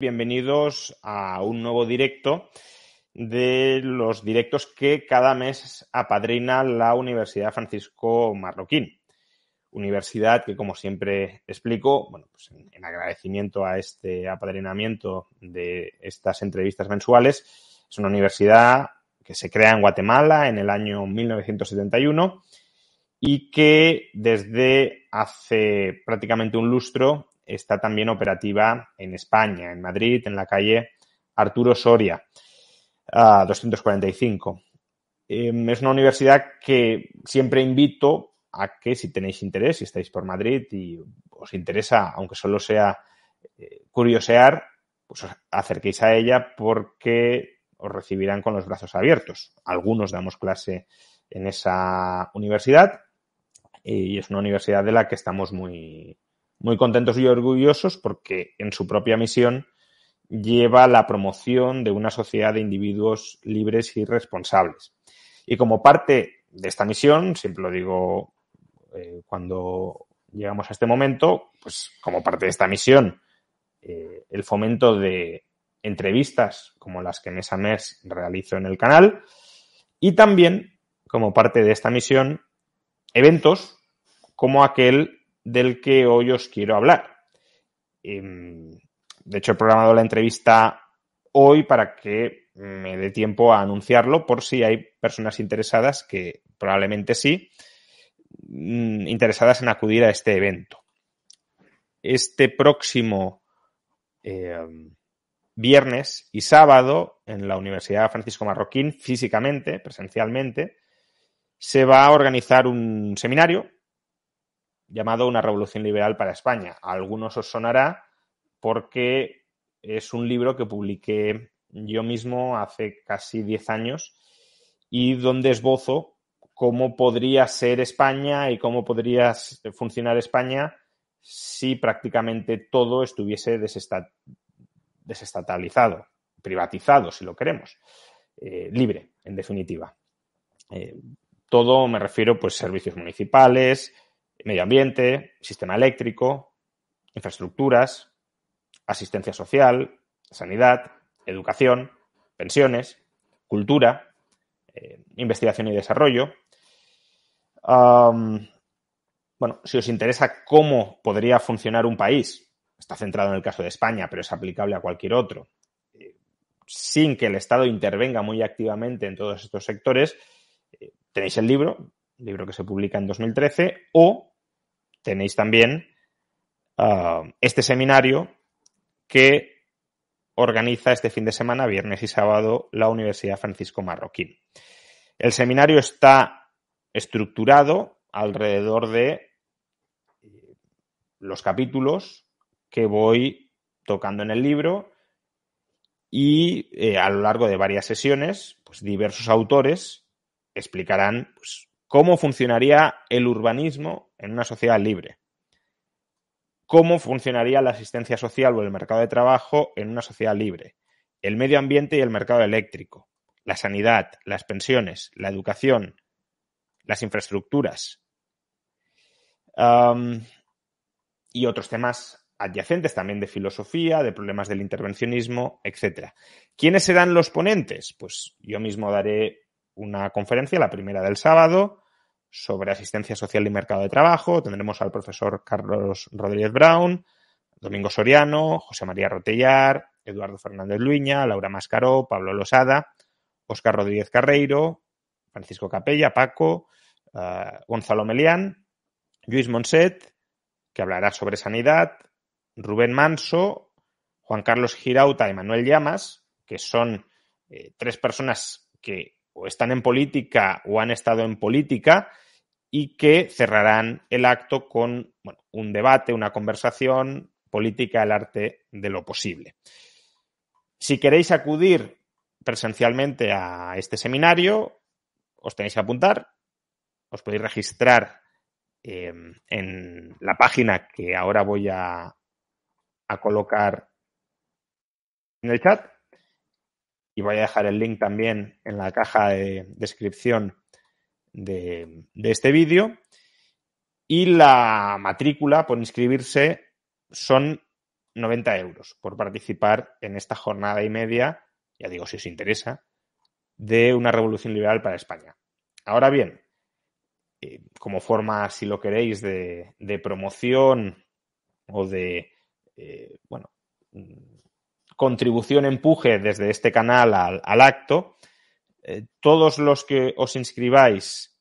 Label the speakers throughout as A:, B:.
A: bienvenidos a un nuevo directo de los directos que cada mes apadrina la Universidad Francisco Marroquín. Universidad que, como siempre explico, bueno, pues en, agradecimiento a este apadrinamiento de estas entrevistas mensuales, es una universidad que se crea en Guatemala en el año 1971 y que desde hace prácticamente un lustro está también operativa en España, en Madrid, en la calle Arturo Soria, a 245. Em, es una universidad que siempre invito a que si tenéis interés, si estáis por Madrid y os interesa, aunque solo sea eh, curiosear, pues acerquéis a ella porque os recibirán con los brazos abiertos. Algunos damos clase en esa universidad eh, y es una universidad de la que estamos muy, muy contentos y orgullosos porque en su propia misión lleva la promoción de una sociedad de individuos libres y responsables. Y como parte de esta misión, siempre lo digo eh, cuando llegamos a este momento, pues como parte de esta misión, eh, el fomento de entrevistas como las que mes a mes realizo en el canal y también como parte de esta misión, eventos como aquel del que hoy os quiero hablar. Em, de hecho, he programado la entrevista hoy para que me dé tiempo a anunciarlo por si hay personas interesadas, que probablemente sí, mm, interesadas en acudir a este evento. Este próximo em, viernes y sábado en la Universidad Francisco Marroquín, físicamente, presencialmente, se va a organizar un seminario llamado Una revolución liberal para España. A algunos os sonará porque es un libro que publiqué yo mismo hace casi 10 años y donde esbozo cómo podría ser España y cómo podría funcionar España si prácticamente todo estuviese desestatalizado, privatizado, si lo queremos, eh, libre, en definitiva. Eh, todo me refiero, pues, servicios municipales, medio ambiente, sistema eléctrico, infraestructuras, asistencia social, sanidad, educación, pensiones, cultura, eh, investigación y desarrollo. bueno, si os interesa cómo podría funcionar un país, está centrado en el caso de España, pero es aplicable a cualquier otro, sin que el Estado intervenga muy activamente en todos estos sectores, eh, tenéis el libro, libro que se publica en 2013, o tenéis también ah, este seminario que organiza este fin de semana, viernes y sábado, la Universidad Francisco Marroquín. El seminario está estructurado alrededor de eh, los capítulos que voy tocando en el libro y eh, a lo largo de varias sesiones, pues diversos autores explicarán pues, cómo funcionaría el urbanismo en una sociedad libre, cómo funcionaría la asistencia social o el mercado de trabajo en una sociedad libre, el medio ambiente y el mercado eléctrico, la sanidad, las pensiones, la educación, las infraestructuras y otros temas adyacentes también de filosofía, de problemas del intervencionismo, etc. ¿Quiénes serán los ponentes? Pues yo mismo daré una conferencia, la primera del sábado, sobre asistencia social y mercado de trabajo. Tendremos al profesor Carlos Rodríguez Brown, Domingo Soriano, José María Rotellar, Eduardo Fernández Luña, Laura Mascaró, Pablo Losada, Óscar Rodríguez Carreiro, Francisco Capella, Paco, eh, Gonzalo Melián, Luis Monset, que hablará sobre sanidad, Rubén Manso, Juan Carlos Girauta y Manuel Llamas, que son eh, tres personas que o están en política o han estado en política y que cerrarán el acto con bueno, un debate, una conversación, política, el arte de lo posible. Si queréis acudir presencialmente a este seminario, os tenéis que apuntar, os podéis registrar em, en la página que ahora voy a colocar en el chat y voy a dejar el link también en la caja de descripción de, este vídeo. Y la matrícula por inscribirse son 90 euros por participar en esta jornada y media, ya digo si os interesa, de una revolución liberal para España. Ahora bien, eh, como forma, si lo queréis, de, promoción o de, eh, bueno, contribución empuje desde este canal al, acto. Eh, todos los que os inscribáis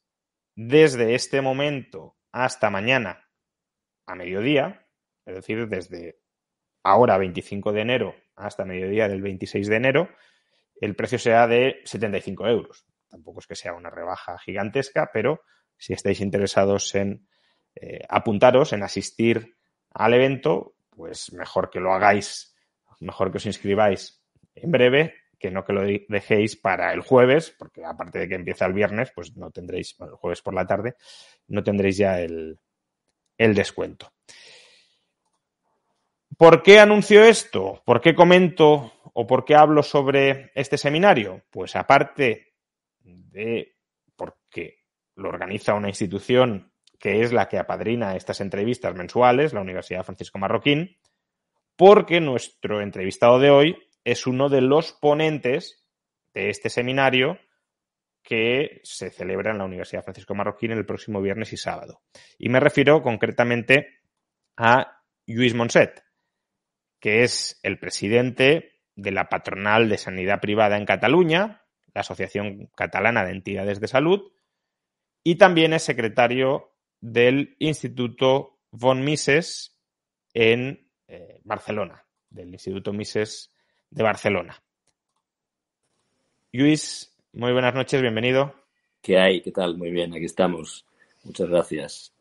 A: desde este momento hasta mañana a mediodía, es decir, desde ahora 25 de enero hasta mediodía del 26 de enero, el precio será de 75 euros. Tampoco es que sea una rebaja gigantesca, pero si estáis interesados en eh, apuntaros, en asistir al evento, pues mejor que lo hagáis mejor que os inscribáis en breve que no que lo dejéis para el jueves, porque aparte de que empieza el viernes, pues no tendréis, el jueves por la tarde, no tendréis ya el, el descuento. ¿Por qué anuncio esto? ¿Por qué comento o por qué hablo sobre este seminario? Pues aparte de porque lo organiza una institución que es la que apadrina estas entrevistas mensuales, la Universidad Francisco Marroquín, porque nuestro entrevistado de hoy es uno de los ponentes de este seminario que se celebra en la Universidad Francisco Marroquín el próximo viernes y sábado. Y me refiero concretamente a Luis Monset, que es el presidente de la Patronal de Sanidad Privada en Cataluña, la Asociación Catalana de Entidades de Salud, y también es secretario del Instituto von Mises en eh, Barcelona, del Instituto Mises de Barcelona.
B: Luis,
A: muy buenas noches, bienvenido.
B: ¿Qué hay? ¿Qué tal? Muy bien, aquí estamos. Muchas gracias.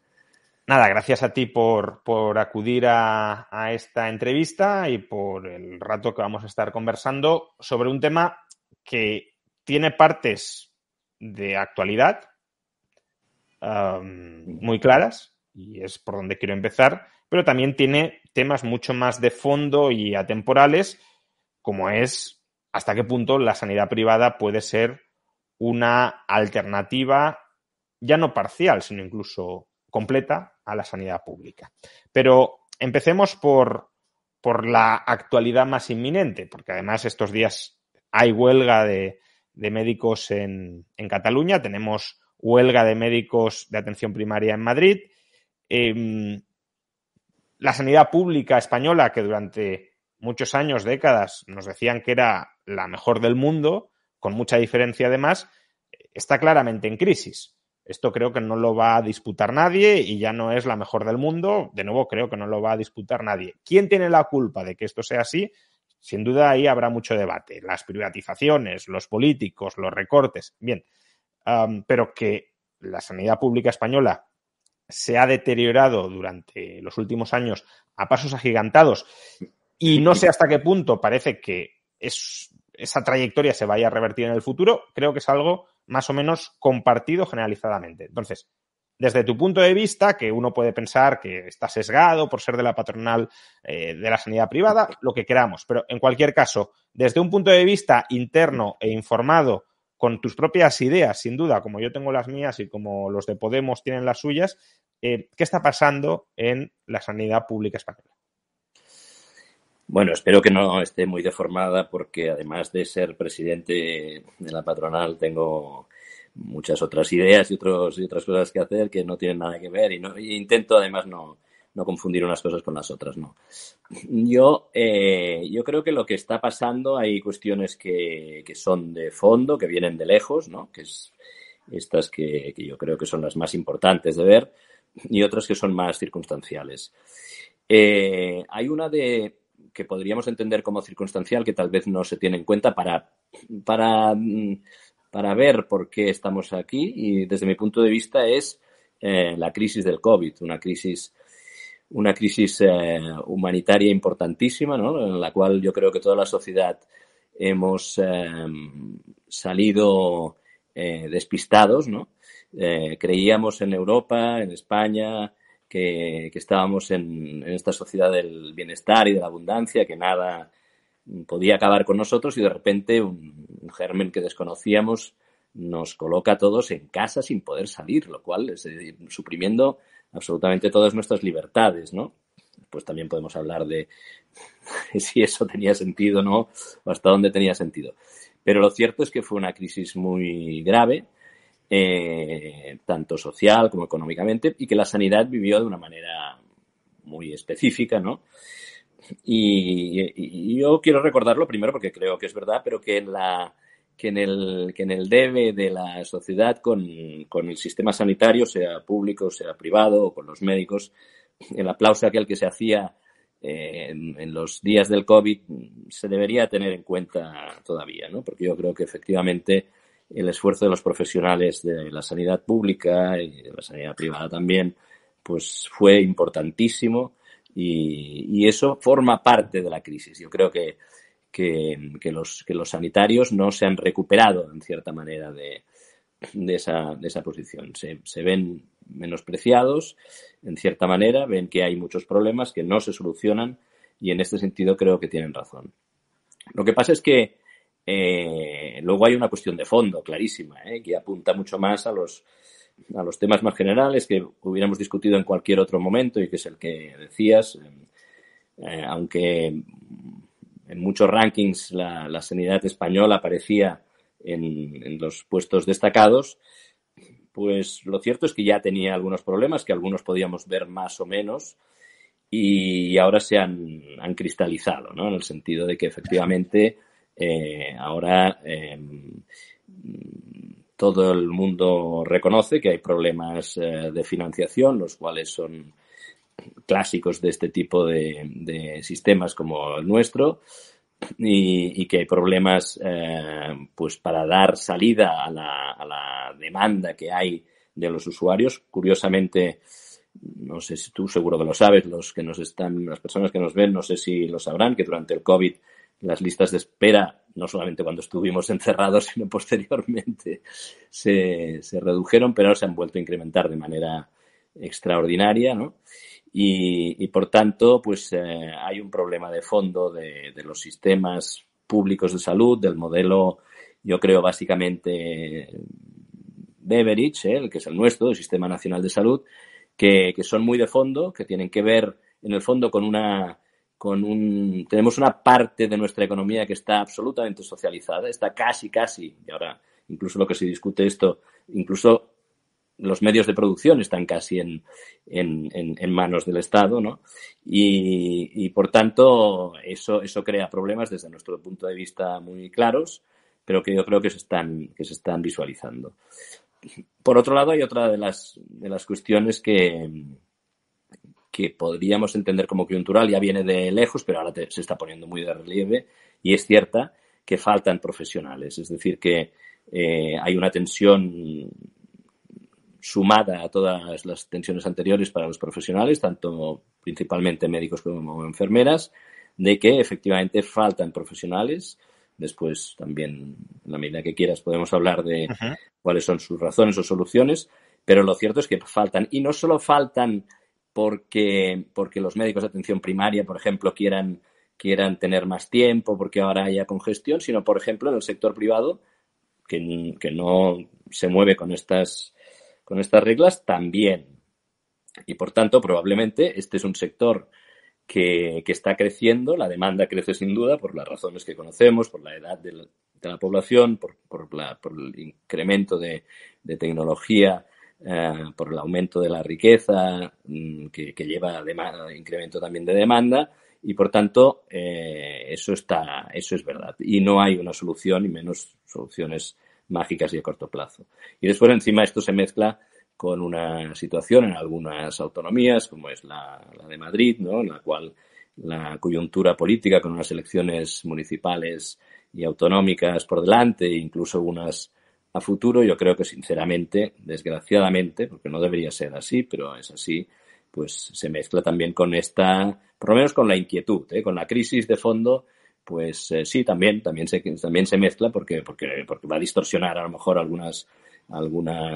B: Nada, gracias a
A: ti por, acudir a, esta entrevista y por el rato que vamos a estar conversando sobre un tema que tiene partes de actualidad muy claras y es por donde quiero empezar, pero también tiene temas mucho más de fondo y atemporales, como es hasta qué punto la sanidad privada puede ser una alternativa ya no parcial, sino incluso completa a la sanidad pública. Pero empecemos por, la actualidad más inminente, porque además estos días hay huelga de, médicos en Cataluña, tenemos huelga de médicos de atención primaria en Madrid, Em, la sanidad pública española, que durante muchos años, décadas, nos decían que era la mejor del mundo, con mucha diferencia además, está claramente en crisis. Esto creo que no lo va a disputar nadie y ya no es la mejor del mundo. De nuevo, creo que no lo va a disputar nadie. ¿Quién tiene la culpa de que esto sea así? Sin duda ahí habrá mucho debate. Las privatizaciones, los políticos, los recortes, bien. pero que la sanidad pública española se ha deteriorado durante los últimos años a pasos agigantados y no sé hasta qué punto parece que esa trayectoria se vaya a revertir en el futuro, creo que es algo más o menos compartido generalizadamente. Entonces, desde tu punto de vista, que uno puede pensar que está sesgado por ser de la patronal eh, de la sanidad privada, lo que queramos, pero en cualquier caso, desde un punto de vista interno e informado con tus propias ideas, sin duda, como yo tengo las mías y como los de Podemos tienen las suyas, eh, ¿qué está pasando en la sanidad pública española?
B: Bueno, espero que no esté muy deformada porque además de ser presidente de la patronal tengo muchas otras ideas y, otros, y otras cosas que hacer que no tienen nada que ver y, no, intento además no, no confundir unas cosas con las otras, ¿no? Yo, eh, yo creo que lo que está pasando, hay cuestiones que, son de fondo, que vienen de lejos, ¿no? que es estas que, yo creo que son las más importantes de ver, y otras que son más circunstanciales. Eh, hay una de que podríamos entender como circunstancial que tal vez no se tiene en cuenta para, para, mm, para ver por qué estamos aquí y desde mi punto de vista es eh, la crisis del COVID, una crisis una crisis eh, humanitaria importantísima, ¿no? en la cual yo creo que toda la sociedad hemos eh, salido eh, despistados. ¿no? creíamos en Europa, en España, que, estábamos en, esta sociedad del bienestar y de la abundancia, que nada podía acabar con nosotros y de repente un, germen que desconocíamos nos coloca a todos en casa sin poder salir, lo cual es suprimiendo absolutamente todas nuestras libertades, ¿no? Pues también podemos hablar de si eso tenía sentido o no, o hasta dónde tenía sentido. Pero lo cierto es que fue una crisis muy grave, eh, tanto social como económicamente, y que la sanidad vivió de una manera muy específica, ¿no? Y, y yo quiero recordarlo primero porque creo que es verdad, pero que en la, que en el, que en el debe de la sociedad con, con el sistema sanitario, sea público, sea privado o con los médicos, el aplauso aquel que se hacía eh, en, los días del COVID se debería tener en cuenta todavía, ¿no? Porque yo creo que efectivamente el esfuerzo de los profesionales de la sanidad pública y de la sanidad privada también, pues fue importantísimo y, y eso forma parte de la crisis. Yo creo que que, los, que los sanitarios no se han recuperado, en cierta manera, de, de, esa, esa posición. Se, se ven menospreciados, en cierta manera, ven que hay muchos problemas que no se solucionan y en este sentido creo que tienen razón. Lo que pasa es que eh, luego hay una cuestión de fondo clarísima, eh, que apunta mucho más a los, a los temas más generales que hubiéramos discutido en cualquier otro momento y que es el que decías, eh, aunque en muchos rankings la, sanidad española aparecía en, los puestos destacados, pues lo cierto es que ya tenía algunos problemas, que algunos podíamos ver más o menos, y ahora se han, cristalizado, ¿no? En el sentido de que efectivamente eh, ahora em, todo el mundo reconoce que hay problemas eh, de financiación, los cuales son clásicos de este tipo de, sistemas como el nuestro y, que hay problemas eh, pues para dar salida a la, demanda que hay de los usuarios. Curiosamente, no sé si tú seguro que lo sabes, los que nos están, las personas que nos ven, no sé si lo sabrán, que durante el COVID las listas de espera, no solamente cuando estuvimos encerrados, sino posteriormente, se, se redujeron, pero se han vuelto a incrementar de manera extraordinaria, ¿no? y, por tanto, pues eh, hay un problema de fondo de, los sistemas públicos de salud, del modelo, yo creo, básicamente Beveridge, eh, el que es el nuestro, el Sistema Nacional de Salud, que, que son muy de fondo, que tienen que ver, en el fondo, con una con un, tenemos una parte de nuestra economía que está absolutamente socializada, está casi, casi, y ahora incluso lo que se discute esto, incluso los medios de producción están casi en, en, en manos del Estado, ¿no? Y, y, por tanto, eso, eso crea problemas desde nuestro punto de vista muy claros, pero que yo creo que se están, que se están visualizando. Por otro lado, hay otra de las, de las cuestiones que, que podríamos entender como coyuntural, ya viene de lejos, pero ahora se está poniendo muy de relieve, y es cierta que faltan profesionales, es decir, que eh, hay una tensión sumada a todas las tensiones anteriores para los profesionales, tanto principalmente médicos como enfermeras, de que efectivamente faltan profesionales. Después también, en la medida que quieras, podemos hablar de cuáles son sus razones o soluciones, pero lo cierto es que faltan. Y no solo faltan porque, porque los médicos de atención primaria, por ejemplo, quieran, quieran tener más tiempo, porque ahora haya congestión, sino, por ejemplo, en el sector privado, que, que no se mueve con estas con estas reglas también. Y por tanto, probablemente este es un sector que, está creciendo, la demanda crece sin duda por las razones que conocemos, por la edad de la, población, por, por, el incremento de, tecnología, eh, por el aumento de la riqueza, mm, que, lleva a incremento también de demanda, y por tanto eh, eso, está, eso es verdad. Y no hay una solución, y menos soluciones mágicas y a corto plazo. Y después encima esto se mezcla con una situación en algunas autonomías, como es la, de Madrid, ¿no? en la cual la coyuntura política con unas elecciones municipales y autonómicas por delante, e incluso unas a futuro, yo creo que sinceramente, desgraciadamente, porque no debería ser así, pero es así, pues se mezcla también con esta, por lo menos con la inquietud, ¿eh? con la crisis de fondo pues eh, sí, también, también se, también se mezcla porque, porque, va a distorsionar a lo mejor alguna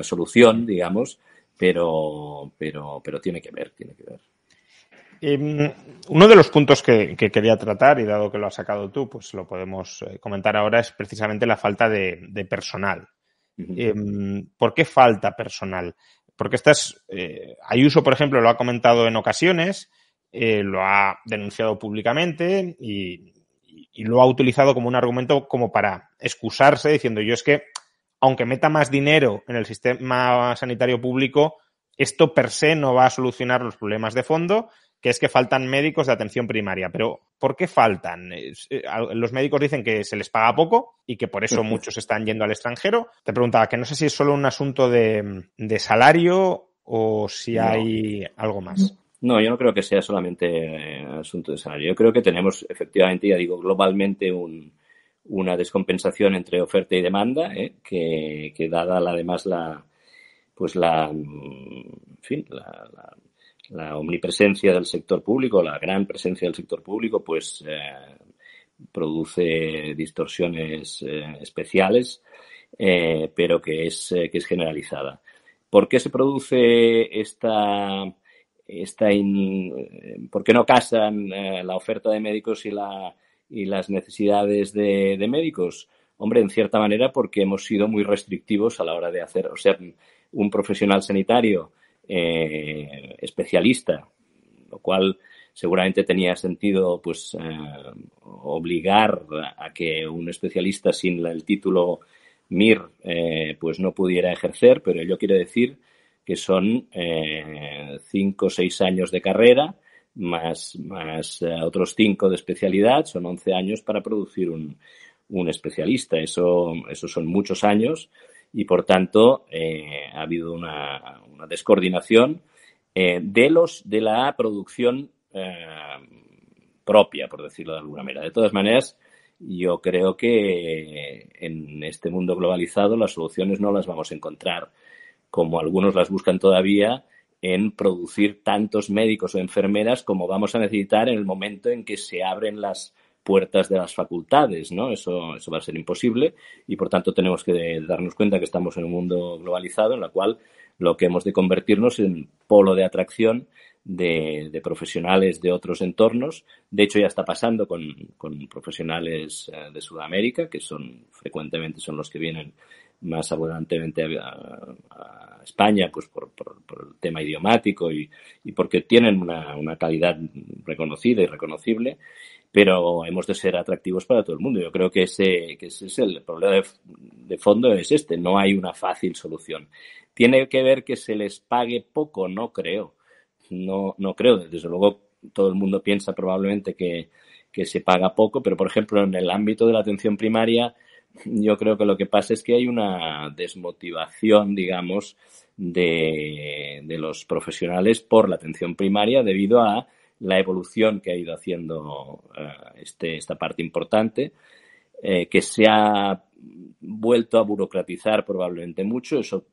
B: solución, digamos, pero, pero, pero tiene que ver, tiene que ver.
A: Em, uno de los puntos que, quería tratar, y dado que lo has sacado tú, pues lo podemos eh, comentar ahora, es precisamente la falta de, personal. Em, ¿Por qué falta personal? Porque estas, eh, Ayuso, por ejemplo, lo ha comentado en ocasiones, lo ha denunciado públicamente y, y, lo ha utilizado como un argumento como para excusarse diciendo yo es que aunque meta más dinero en el sistema sanitario público, esto per se no va a solucionar los problemas de fondo, que es que faltan médicos de atención primaria. Pero, ¿por qué faltan? Eh, los médicos dicen que se les paga poco y que por eso muchos están yendo al extranjero. Te preguntaba que no sé si es solo un asunto de, salario o si hay algo más.
B: No, yo no creo que sea solamente eh, asunto de salario. Yo creo que tenemos efectivamente, ya digo, globalmente una descompensación entre oferta y demanda, eh, que, dada la, además la pues la, mm, en fin, la, omnipresencia del sector público, la gran presencia del sector público, pues eh, produce distorsiones especiales, pero que es, que es generalizada. ¿Por qué se produce esta está en eh, ¿por qué no casan eh, la oferta de médicos y, la, y las necesidades de, médicos? Hombre, en cierta manera porque hemos sido muy restrictivos a la hora de hacer, o sea, un profesional sanitario eh, especialista, lo cual seguramente tenía sentido pues obligar a que un especialista sin el título MIR pues no pudiera ejercer, pero yo quiero decir que son eh, cinco o seis años de carrera, más, más eh, otros cinco de especialidad, son 11 años para producir un, especialista. Eso, son muchos años y, por tanto, eh, ha habido una, una descoordinación de, los, de la producción propia, por decirlo de alguna manera. De todas maneras, yo creo que en este mundo globalizado las soluciones no las vamos a encontrar como algunos las buscan todavía, en producir tantos médicos o enfermeras como vamos a necesitar en el momento en que se abren las puertas de las facultades, ¿no? Eso, eso va a ser imposible y por tanto tenemos que darnos cuenta que estamos en un mundo globalizado en el cual lo que hemos de convertirnos en polo de atracción de, profesionales de otros entornos. De hecho, ya está pasando con, con profesionales eh, de Sudamérica, que son frecuentemente son los que vienen más abundantemente a, España, pues por, por, el tema idiomático y, y porque tienen una, calidad reconocida y reconocible, pero hemos de ser atractivos para todo el mundo. Yo creo que ese, es el problema de, fondo, es este, no hay una fácil solución. Tiene que ver que se les pague poco, no creo. No, no creo, desde luego todo el mundo piensa probablemente que, que se paga poco, pero por ejemplo en el ámbito de la atención primaria yo creo que lo que pasa es que hay una desmotivación, digamos, de, los profesionales por la atención primaria debido a la evolución que ha ido haciendo eh, este, esta parte importante, eh, que se ha vuelto a burocratizar probablemente mucho. Eso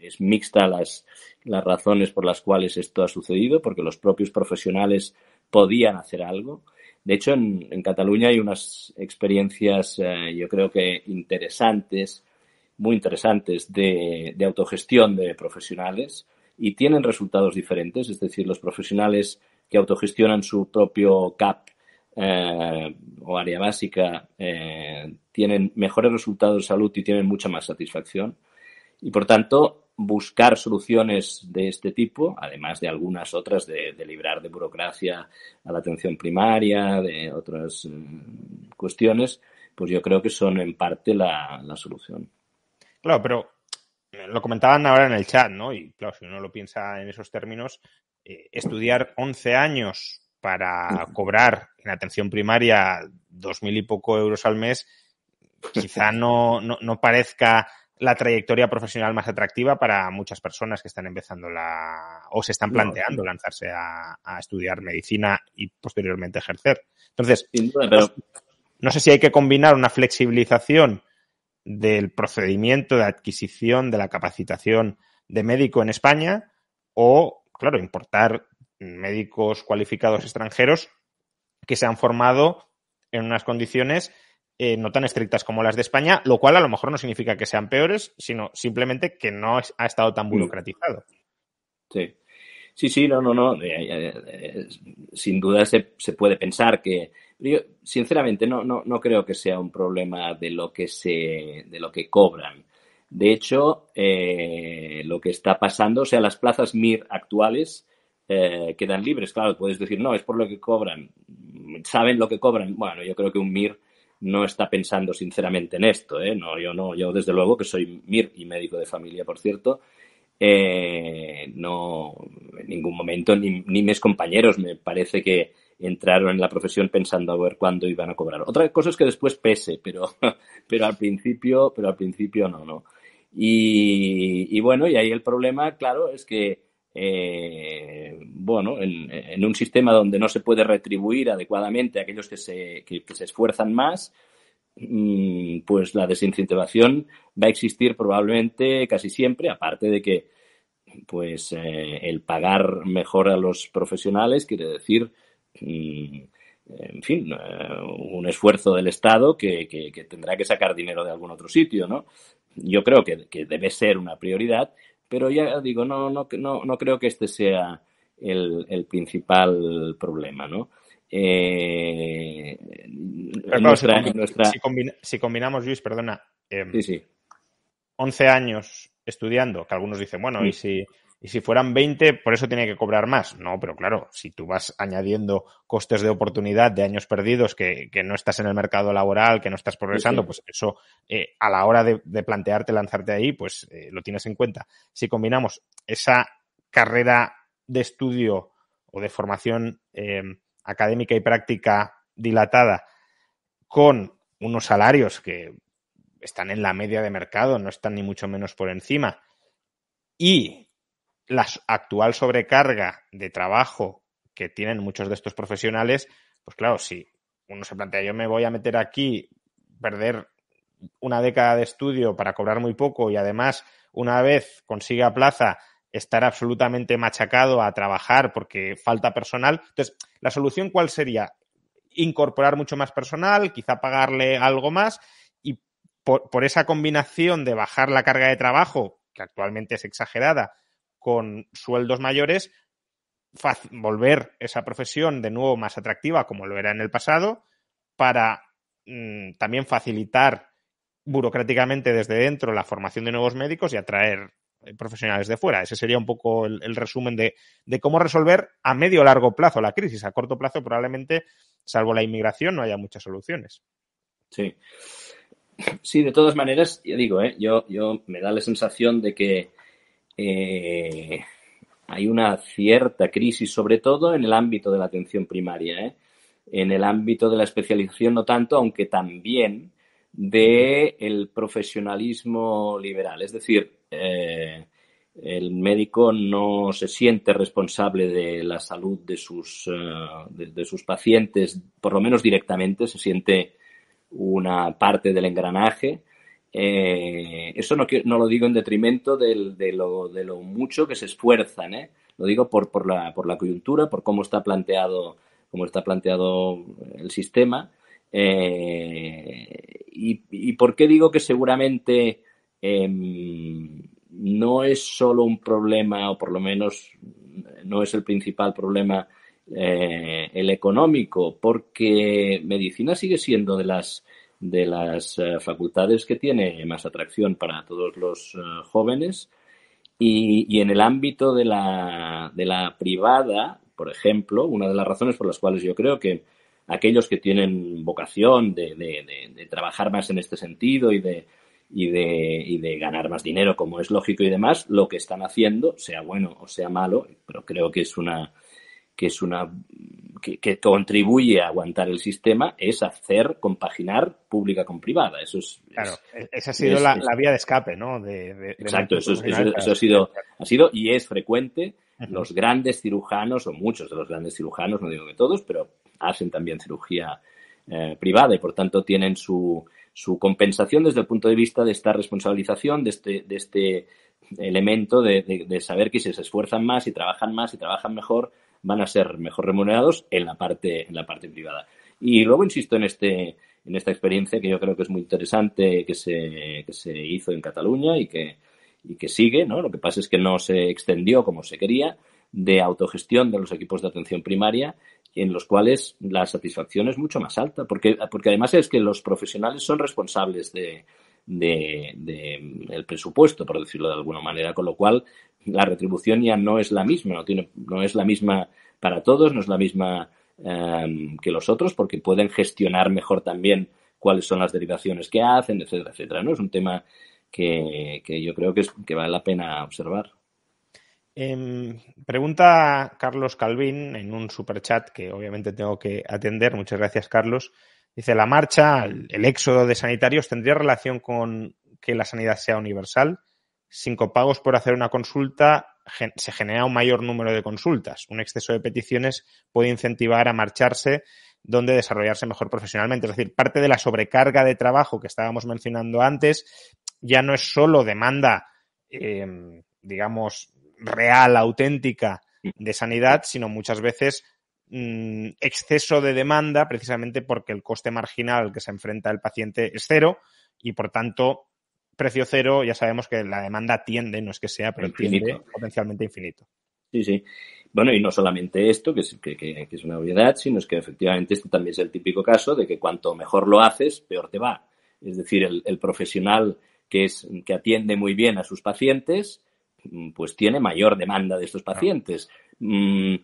B: es mixta las, las razones por las cuales esto ha sucedido, porque los propios profesionales podían hacer algo de hecho, en, Cataluña hay unas experiencias, eh, yo creo que interesantes, muy interesantes, de, de autogestión de profesionales y tienen resultados diferentes. Es decir, los profesionales que autogestionan su propio CAP eh, o área básica eh, tienen mejores resultados de salud y tienen mucha más satisfacción. Y por tanto, buscar soluciones de este tipo, además de algunas otras de, librar de burocracia a la atención primaria, de otras mm, cuestiones, pues yo creo que son en parte la, solución.
A: Claro, pero eh, lo comentaban ahora en el chat, ¿no? Y claro, si uno lo piensa en esos términos, eh, estudiar 11 años para cobrar en atención primaria dos mil y poco euros al mes, quizá no, no parezca la trayectoria profesional más atractiva para muchas personas que están empezando la o se están planteando lanzarse a, estudiar medicina y posteriormente ejercer. Entonces, no sé si hay que combinar una flexibilización del procedimiento de adquisición de la capacitación de médico en España o, claro, importar médicos cualificados extranjeros que se han formado en unas condiciones eh, no tan estrictas como las de España, lo cual a lo mejor no significa que sean peores, sino simplemente que no ha estado tan mm. burocratizado.
B: Sí, sí, sí, no, no, no. Eh, eh, sin duda se, puede pensar que. Yo, sinceramente, no, no, no creo que sea un problema de lo que se, de lo que cobran. De hecho, lo que está pasando, o sea, las plazas MIR actuales quedan libres. Claro, puedes decir, no, es por lo que cobran. Saben lo que cobran. Bueno, yo creo que un MIR no está pensando sinceramente en esto. ¿eh? No, yo no, yo desde luego que soy MIR y médico de familia, por cierto. Eh, no, en ningún momento ni, ni, mis compañeros me parece que entraron en la profesión pensando a ver cuándo iban a cobrar. Otra cosa es que después pese, pero, pero al principio, pero al principio no, no. Y, y bueno, y ahí el problema, claro, es que eh, bueno, en, un sistema donde no se puede retribuir adecuadamente a aquellos que se, que, se esfuerzan más, mm, pues la desincentivación va a existir probablemente casi siempre, aparte de que pues eh, el pagar mejor a los profesionales quiere decir mm, en fin, eh, un esfuerzo del Estado que, tendrá que sacar dinero de algún otro sitio, ¿no? Yo creo que, que debe ser una prioridad, pero ya digo, no, no, no, no creo que este sea el, principal problema, ¿no? Eh,
A: si, combinamos, Luis, perdona, 11 eh, años estudiando, que algunos dicen, bueno, y si y si fueran 20, por eso tiene que cobrar más. No, pero claro, si tú vas añadiendo costes de oportunidad de años perdidos, que, no estás en el mercado laboral, que no estás progresando, pues eso eh, a la hora de, plantearte lanzarte ahí, pues eh, lo tienes en cuenta. Si combinamos esa carrera de estudio o de formación em, académica y práctica dilatada con unos salarios que están en la media de mercado, no están ni mucho menos por encima, y la actual sobrecarga de trabajo que tienen muchos de estos profesionales, pues claro, si uno se plantea, yo me voy a meter aquí, perder una década de estudio para cobrar muy poco y además, una vez consiga plaza, estar absolutamente machacado a trabajar porque falta personal. Entonces, ¿la solución cuál sería? Incorporar mucho más personal, quizá pagarle algo más y por, por esa combinación de bajar la carga de trabajo, que actualmente es exagerada, con sueldos mayores, volver esa profesión de nuevo más atractiva como lo era en el pasado, para mm, también facilitar burocráticamente desde dentro la formación de nuevos médicos y atraer eh, profesionales de fuera. Ese sería un poco el, resumen de, cómo resolver a medio o largo plazo la crisis. A corto plazo probablemente, salvo la inmigración, no haya muchas soluciones.
B: Sí. Sí, de todas maneras, yo digo, eh, yo, yo me da la sensación de que eh, hay una cierta crisis, sobre todo en el ámbito de la atención primaria. ¿eh? En el ámbito de la especialización no tanto, aunque también del el profesionalismo liberal. Es decir, eh, el médico no se siente responsable de la salud de sus, de sus pacientes, por lo menos directamente, se siente una parte del engranaje eh, eso no, lo digo en detrimento de, lo, mucho que se esfuerzan, ¿eh? lo digo por, la, coyuntura, por cómo está planteado, cómo está planteado el sistema. Eh, y, y, por qué digo que seguramente em, no es solo un problema, o por lo menos no es el principal problema, el económico, porque medicina sigue siendo de las de las eh, facultades que tiene más atracción para todos los eh, jóvenes. Y, en el ámbito de la, de la privada, por ejemplo, una de las razones por las cuales yo creo que aquellos que tienen vocación de, de, trabajar más en este sentido y de, y de ganar más dinero, como es lógico y demás, lo que están haciendo, sea bueno o sea malo, pero creo que es una, que es una que, contribuye a aguantar el sistema es hacer compaginar pública con privada. Eso es. E-, esa ha sido la, vía
A: de escape, ¿no? exacto, eso, ha sido,
B: ha sido y es frecuente. Los grandes cirujanos, o muchos de los grandes cirujanos, no digo que todos, pero hacen también cirugía eh, privada y por tanto tienen su, su compensación desde el punto de vista de esta responsabilización, de este, de este elemento de, de saber que si se esfuerzan más y trabajan más y trabajan mejor, van a ser mejor remunerados en la parte, en la parte privada. Y luego insisto en este en esta experiencia que yo creo que es muy interesante que se, que se hizo en Cataluña y que, y que sigue, ¿no? Lo que pasa es que no se extendió como se quería de autogestión de los equipos de atención primaria en los cuales la satisfacción es mucho más alta, porque, porque además es que los profesionales son responsables de, de, presupuesto, por decirlo de alguna manera, con lo cual la retribución ya no es la misma, no, tiene, no es la misma para todos, no es la misma em, que los otros, porque pueden gestionar mejor también cuáles son las derivaciones que hacen, etcétera, etcétera. ¿no? Es un tema que, yo creo que, es, que vale la pena observar.
A: Em, pregunta Carlos Calvín en un superchat que obviamente tengo que atender. Muchas gracias, Carlos. Dice, la marcha, el éxodo de sanitarios tendría relación con que la sanidad sea universal. Sin copagos por hacer una consulta se genera un mayor número de consultas. Un exceso de peticiones puede incentivar a marcharse donde desarrollarse mejor profesionalmente. Es decir, parte de la sobrecarga de trabajo que estábamos mencionando antes ya no es solo demanda, em, digamos, real, auténtica de sanidad, sino muchas veces Mm, exceso de demanda precisamente porque el coste marginal que se enfrenta el paciente es cero y por tanto precio cero ya sabemos que la demanda tiende, no es que sea, pero potencialmente infinito.
B: Sí, sí. Bueno, y no solamente esto, que es, una obviedad, sino es que efectivamente esto también es el típico caso de que cuanto mejor lo haces, peor te va. Es decir, el, profesional que, es, que atiende muy bien a sus pacientes, mm, pues tiene mayor demanda de estos pacientes. Mm,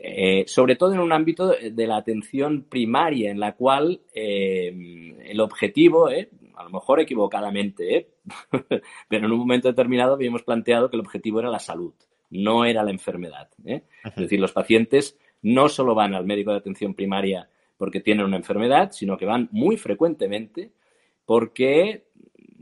B: eh, sobre todo en un ámbito de la atención primaria, en la cual eh, el objetivo, eh, a lo mejor equivocadamente, pero en un momento determinado habíamos planteado que el objetivo era la salud, no era la enfermedad. Es decir, los pacientes no solo van al médico de atención primaria porque tienen una enfermedad, sino que van muy frecuentemente porque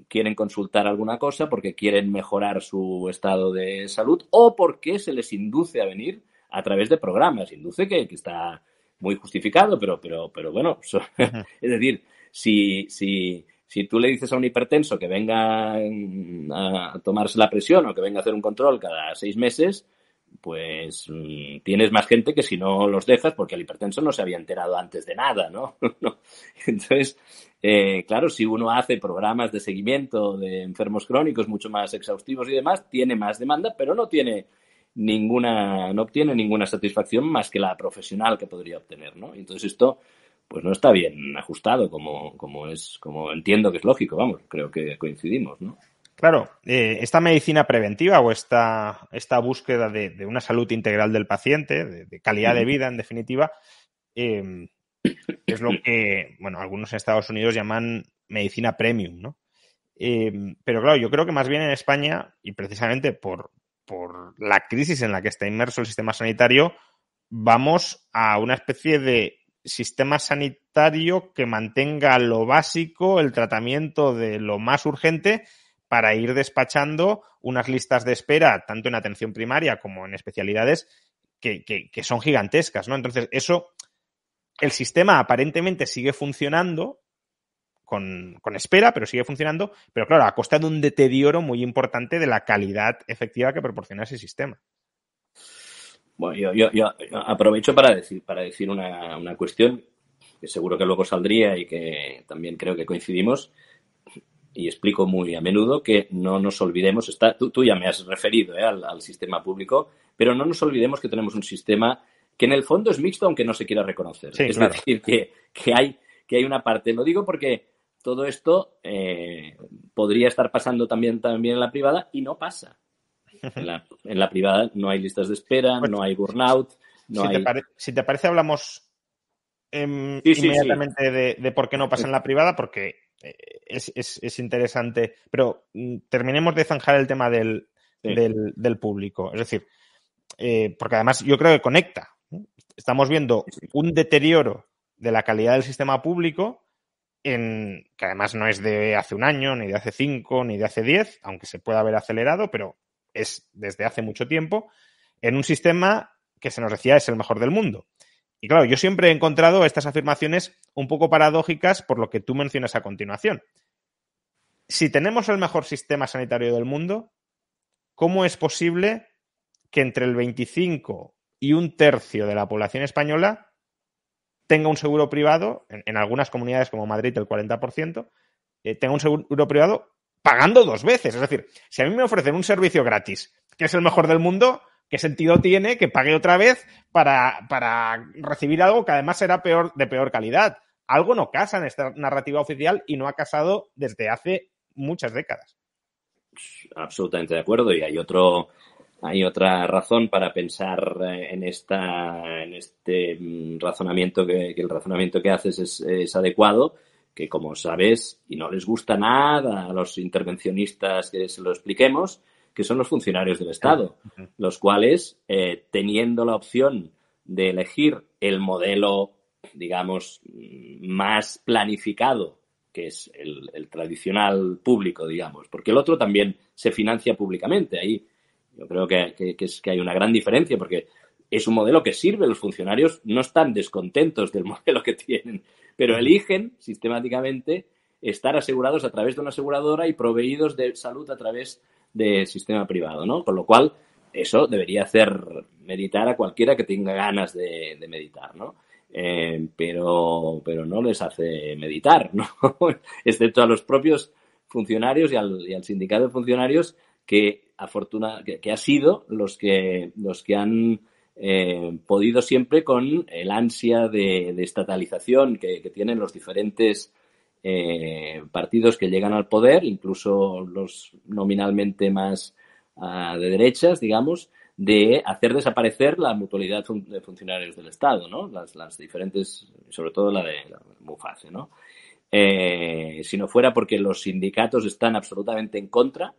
B: quieren consultar alguna cosa, porque quieren mejorar su estado de salud o porque se les induce a venir a través de programas. Induce que, está muy justificado, pero, pero, pero bueno, es decir, si, si, si tú le dices a un hipertenso que venga mm, a tomarse la presión o que venga a hacer un control cada seis meses, pues mm, tienes más gente que si no los dejas, porque el hipertenso no se había enterado antes de nada, ¿no? Entonces, eh, claro, si uno hace programas de seguimiento de enfermos crónicos mucho más exhaustivos y demás, tiene más demanda, pero no tiene ninguna, no obtiene ninguna satisfacción más que la profesional que podría obtener, ¿no? Entonces esto, pues no está bien ajustado, como, es, como entiendo que es lógico, vamos, creo que coincidimos, ¿no?
A: Claro, eh, esta medicina preventiva o esta, esta búsqueda de, una salud integral del paciente, de, calidad de vida en definitiva, eh, es lo que, bueno, algunos en Estados Unidos llaman medicina premium, ¿no? Eh, pero claro, yo creo que más bien en España, y precisamente por, por la crisis en la que está inmerso el sistema sanitario, vamos a una especie de sistema sanitario que mantenga lo básico, el tratamiento de lo más urgente, para ir despachando unas listas de espera, tanto en atención primaria como en especialidades, que, son gigantescas, ¿no? Entonces, eso, el sistema aparentemente sigue funcionando, con, espera, pero sigue funcionando, pero claro, a costa de un deterioro muy importante de la calidad efectiva que proporciona ese sistema.
B: Bueno, yo, aprovecho para decir, para decir una, cuestión que seguro que luego saldría y que también creo que coincidimos y explico muy a menudo que no nos olvidemos, está, tú, ya me has referido eh, al, sistema público, pero no nos olvidemos que tenemos un sistema que en el fondo es mixto aunque no se quiera reconocer. es decir, que, que, hay, que hay una parte, lo digo porque todo esto eh, podría estar pasando también, también en la privada y no pasa. En la, privada no hay listas de espera, no hay burnout. No si, Te si, Te
A: parece, hablamos em, inmediatamente De, por qué no pasa en la privada, porque eh, es, interesante. Pero mm, terminemos de zanjar el tema del, del, público. Es decir, eh, porque además yo creo que conecta. Estamos viendo un deterioro de la calidad del sistema público que además no es de hace un año, ni de hace cinco, ni de hace diez, aunque se pueda haber acelerado, pero es desde hace mucho tiempo, en un sistema que se nos decía es el mejor del mundo. Y claro, yo siempre he encontrado estas afirmaciones un poco paradójicas por lo que tú mencionas a continuación. Si tenemos el mejor sistema sanitario del mundo, ¿cómo es posible que entre el 25 y un tercio de la población española tenga un seguro privado, en, algunas comunidades como Madrid el 40%, eh, tenga un seguro privado pagando dos veces. Es decir, si a mí me ofrecen un servicio gratis, que es el mejor del mundo, ¿qué sentido tiene que pague otra vez para, recibir algo que además será peor, de peor calidad? Algo no casa en esta narrativa oficial y no ha casado desde hace muchas décadas
B: absolutamente de acuerdo. Y hay otro hay otra razón para pensar eh, en, esta, en este mm, razonamiento, que, el razonamiento que haces es, adecuado, que como sabes, y no les gusta nada a los intervencionistas que se lo expliquemos, que son los funcionarios del Estado, los cuales, eh, teniendo la opción de elegir el modelo, digamos, mm, más planificado, que es el, el tradicional público, digamos, porque el otro también se financia públicamente. Ahí yo creo que, hay una gran diferencia porque es un modelo que sirve. Los funcionarios no están descontentos del modelo que tienen, pero eligen sistemáticamente estar asegurados a través de una aseguradora y proveídos de salud a través del sistema privado, ¿no? Con lo cual, eso debería hacer meditar a cualquiera que tenga ganas de, meditar, ¿no? Eh, pero, pero no les hace meditar, ¿no? Excepto a los propios funcionarios y al sindicato de funcionarios que, afortuna, ha sido los que, los que han eh, podido siempre con el ansia de, estatalización que, tienen los diferentes eh, partidos que llegan al poder, incluso los nominalmente más ah, de derechas, digamos, de hacer desaparecer la mutualidad de funcionarios del Estado, ¿no? Las, diferentes, sobre todo la de Muface ¿no? Eh, si no fuera porque los sindicatos están absolutamente en contra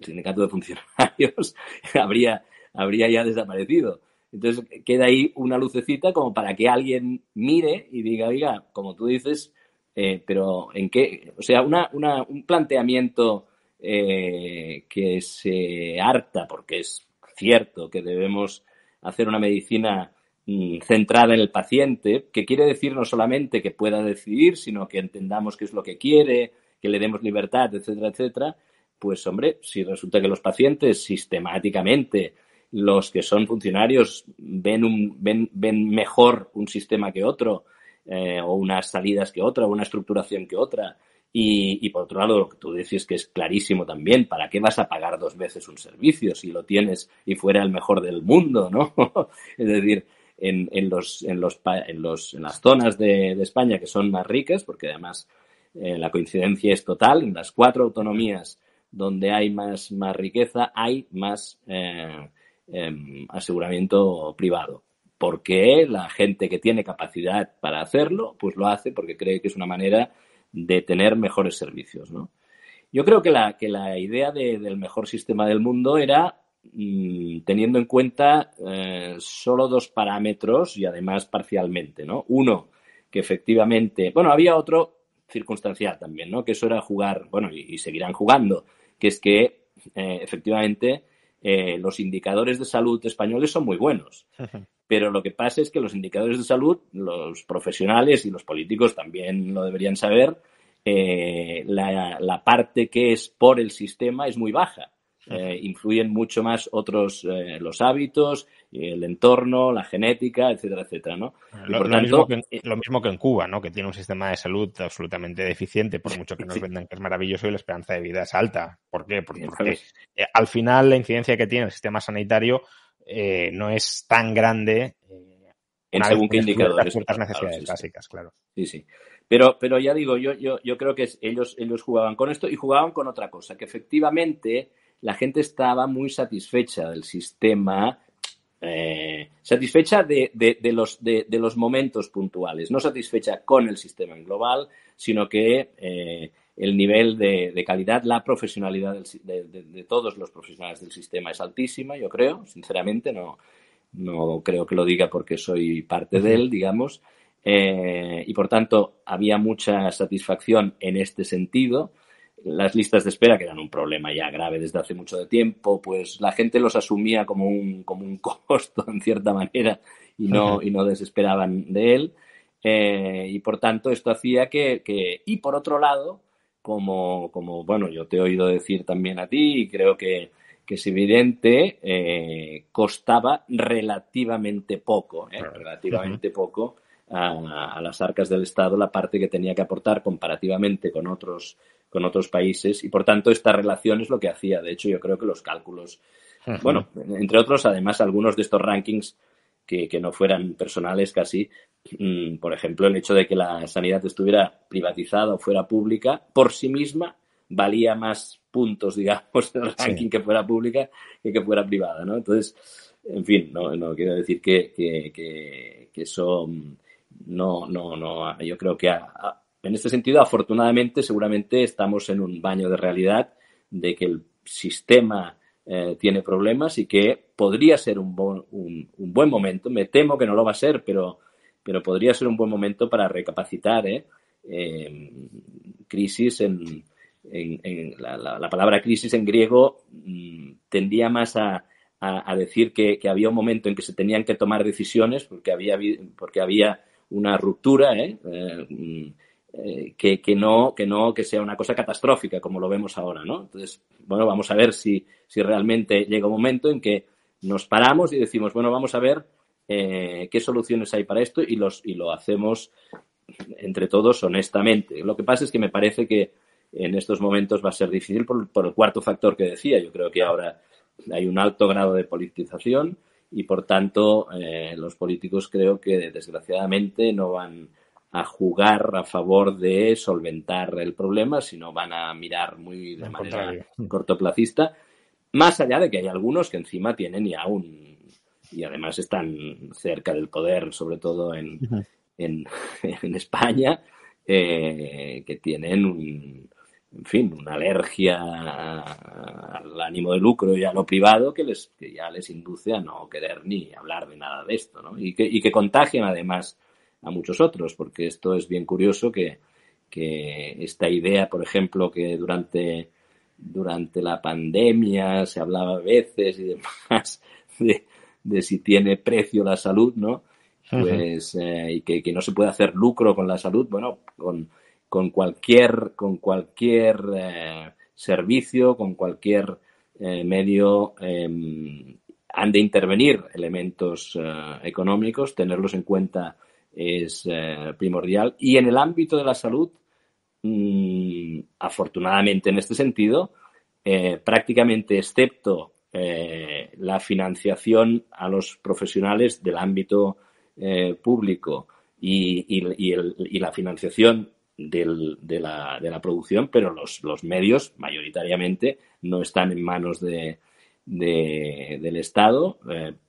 B: el sindicato de funcionarios habría, habría ya desaparecido. Entonces queda ahí una lucecita como para que alguien mire y diga, oiga, como tú dices, eh, pero en qué, o sea, una, una, un planteamiento eh, que se harta, porque es cierto que debemos hacer una medicina mm, centrada en el paciente, que quiere decir no solamente que pueda decidir, sino que entendamos qué es lo que quiere, que le demos libertad, etcétera, etcétera, pues hombre, si resulta que los pacientes sistemáticamente, los que son funcionarios, ven, un, ven, mejor un sistema que otro, eh, o unas salidas que otra, o una estructuración que otra, y, por otro lado, lo que tú dices que es clarísimo también, ¿para qué vas a pagar dos veces un servicio si lo tienes y fuera el mejor del mundo, no? es decir, en, en, los, en, los, en, las zonas de, España que son más ricas, porque además eh, la coincidencia es total, en las cuatro autonomías donde hay más, riqueza, hay más eh, em, aseguramiento privado. Porque la gente que tiene capacidad para hacerlo, pues lo hace porque cree que es una manera de tener mejores servicios. ¿no? Yo creo que la, que la idea del mejor sistema del mundo era mm, teniendo en cuenta eh, solo dos parámetros y además parcialmente. ¿no? Uno, que efectivamente, bueno, había otro circunstancial también, ¿no? que eso era jugar, bueno, y seguirán jugando que es que eh, efectivamente eh, los indicadores de salud españoles son muy buenos. Pero lo que pasa es que los indicadores de salud, los profesionales y los políticos también lo deberían saber, eh, la, la parte que es por el sistema es muy baja. Eh, influyen mucho más otros, eh, los hábitos, el entorno, la genética, etcétera, etcétera, ¿no? Eh lo,
A: mismo que, en Cuba, ¿no? Que tiene un sistema de salud absolutamente deficiente, por mucho que nos vendan que es maravilloso y la esperanza de vida es alta. ¿Por qué? Porque, al final la incidencia que tiene el sistema sanitario no es tan grande en según qué indicadores. las necesidades básicas,
B: claro. Sí, sí. Pero, pero ya digo, yo, yo, yo creo que ellos, ellos jugaban con esto y jugaban con otra cosa, que efectivamente la gente estaba muy satisfecha del sistema, eh, satisfecha de, los, momentos puntuales, no satisfecha con el sistema en global, sino que eh, el nivel de, calidad, la profesionalidad de, todos los profesionales del sistema es altísima, yo creo, sinceramente, no, no creo que lo diga porque soy parte de él, digamos, eh, y por tanto había mucha satisfacción en este sentido las listas de espera, que eran un problema ya grave desde hace mucho tiempo, pues la gente los asumía como un, como un costo, en cierta manera, y no, y no desesperaban de él. Eh, y por tanto, esto hacía que, y por otro lado, como, bueno, yo te he oído decir también a ti, y creo que, es evidente, eh, costaba relativamente poco, ¿eh? relativamente poco a, las arcas del Estado la parte que tenía que aportar comparativamente con otros con otros países y por tanto esta relación es lo que hacía. De hecho, yo creo que los cálculos, bueno, entre otros, además algunos de estos rankings que, no fueran personales casi, mm, por ejemplo, el hecho de que la sanidad estuviera privatizada o fuera pública, por sí misma valía más puntos, digamos, el ranking que fuera pública que que fuera privada, ¿no? Entonces, en fin, no, no quiero decir que, que, eso mm, no, no, no, yo creo que en este sentido, afortunadamente, seguramente estamos en un baño de realidad de que el sistema eh, tiene problemas y que podría ser un, un, buen momento. Me temo que no lo va a ser, pero, pero podría ser un buen momento para recapacitar ¿eh? em, crisis en, en, en la, la, la, palabra crisis en griego mm, tendía más a, decir que, había un momento en que se tenían que tomar decisiones porque había, porque había una ruptura. ¿eh? Mm, eh, que, que, no, que no que sea una cosa catastrófica como lo vemos ahora, ¿no? Entonces, bueno, vamos a ver si, si realmente llega un momento en que nos paramos y decimos, bueno, vamos a ver eh, qué soluciones hay para esto y, los, y lo hacemos entre todos honestamente. Lo que pasa es que me parece que en estos momentos va a ser difícil por, el cuarto factor que decía. Yo creo que ahora hay un alto grado de politización y, por tanto, eh, los políticos creo que desgraciadamente no van a jugar a favor de solventar el problema, sino van a mirar muy de manera cortoplacista, más allá de que hay algunos que encima tienen y aún, y además están cerca del poder, sobre todo en, en, España, eh, que tienen un, en fin, una alergia al ánimo de lucro y a lo privado que, les, que ya les induce a no querer ni hablar de nada de esto, Y que, y que contagian además a muchos otros, porque esto es bien curioso que, esta idea, por ejemplo, que durante, durante la pandemia se hablaba a veces y demás de, si tiene precio la salud, ¿no?
A: Pues,
B: eh, y que, no se puede hacer lucro con la salud, bueno, con, con cualquier, con cualquier eh, servicio, con cualquier eh, medio em, han de intervenir elementos económicos, tenerlos en cuenta es eh, primordial. Y en el ámbito de la salud, mm, afortunadamente en este sentido, eh, prácticamente excepto eh, la financiación a los profesionales del ámbito público y, la financiación de, la, producción, pero los, medios mayoritariamente no están en manos del Estado,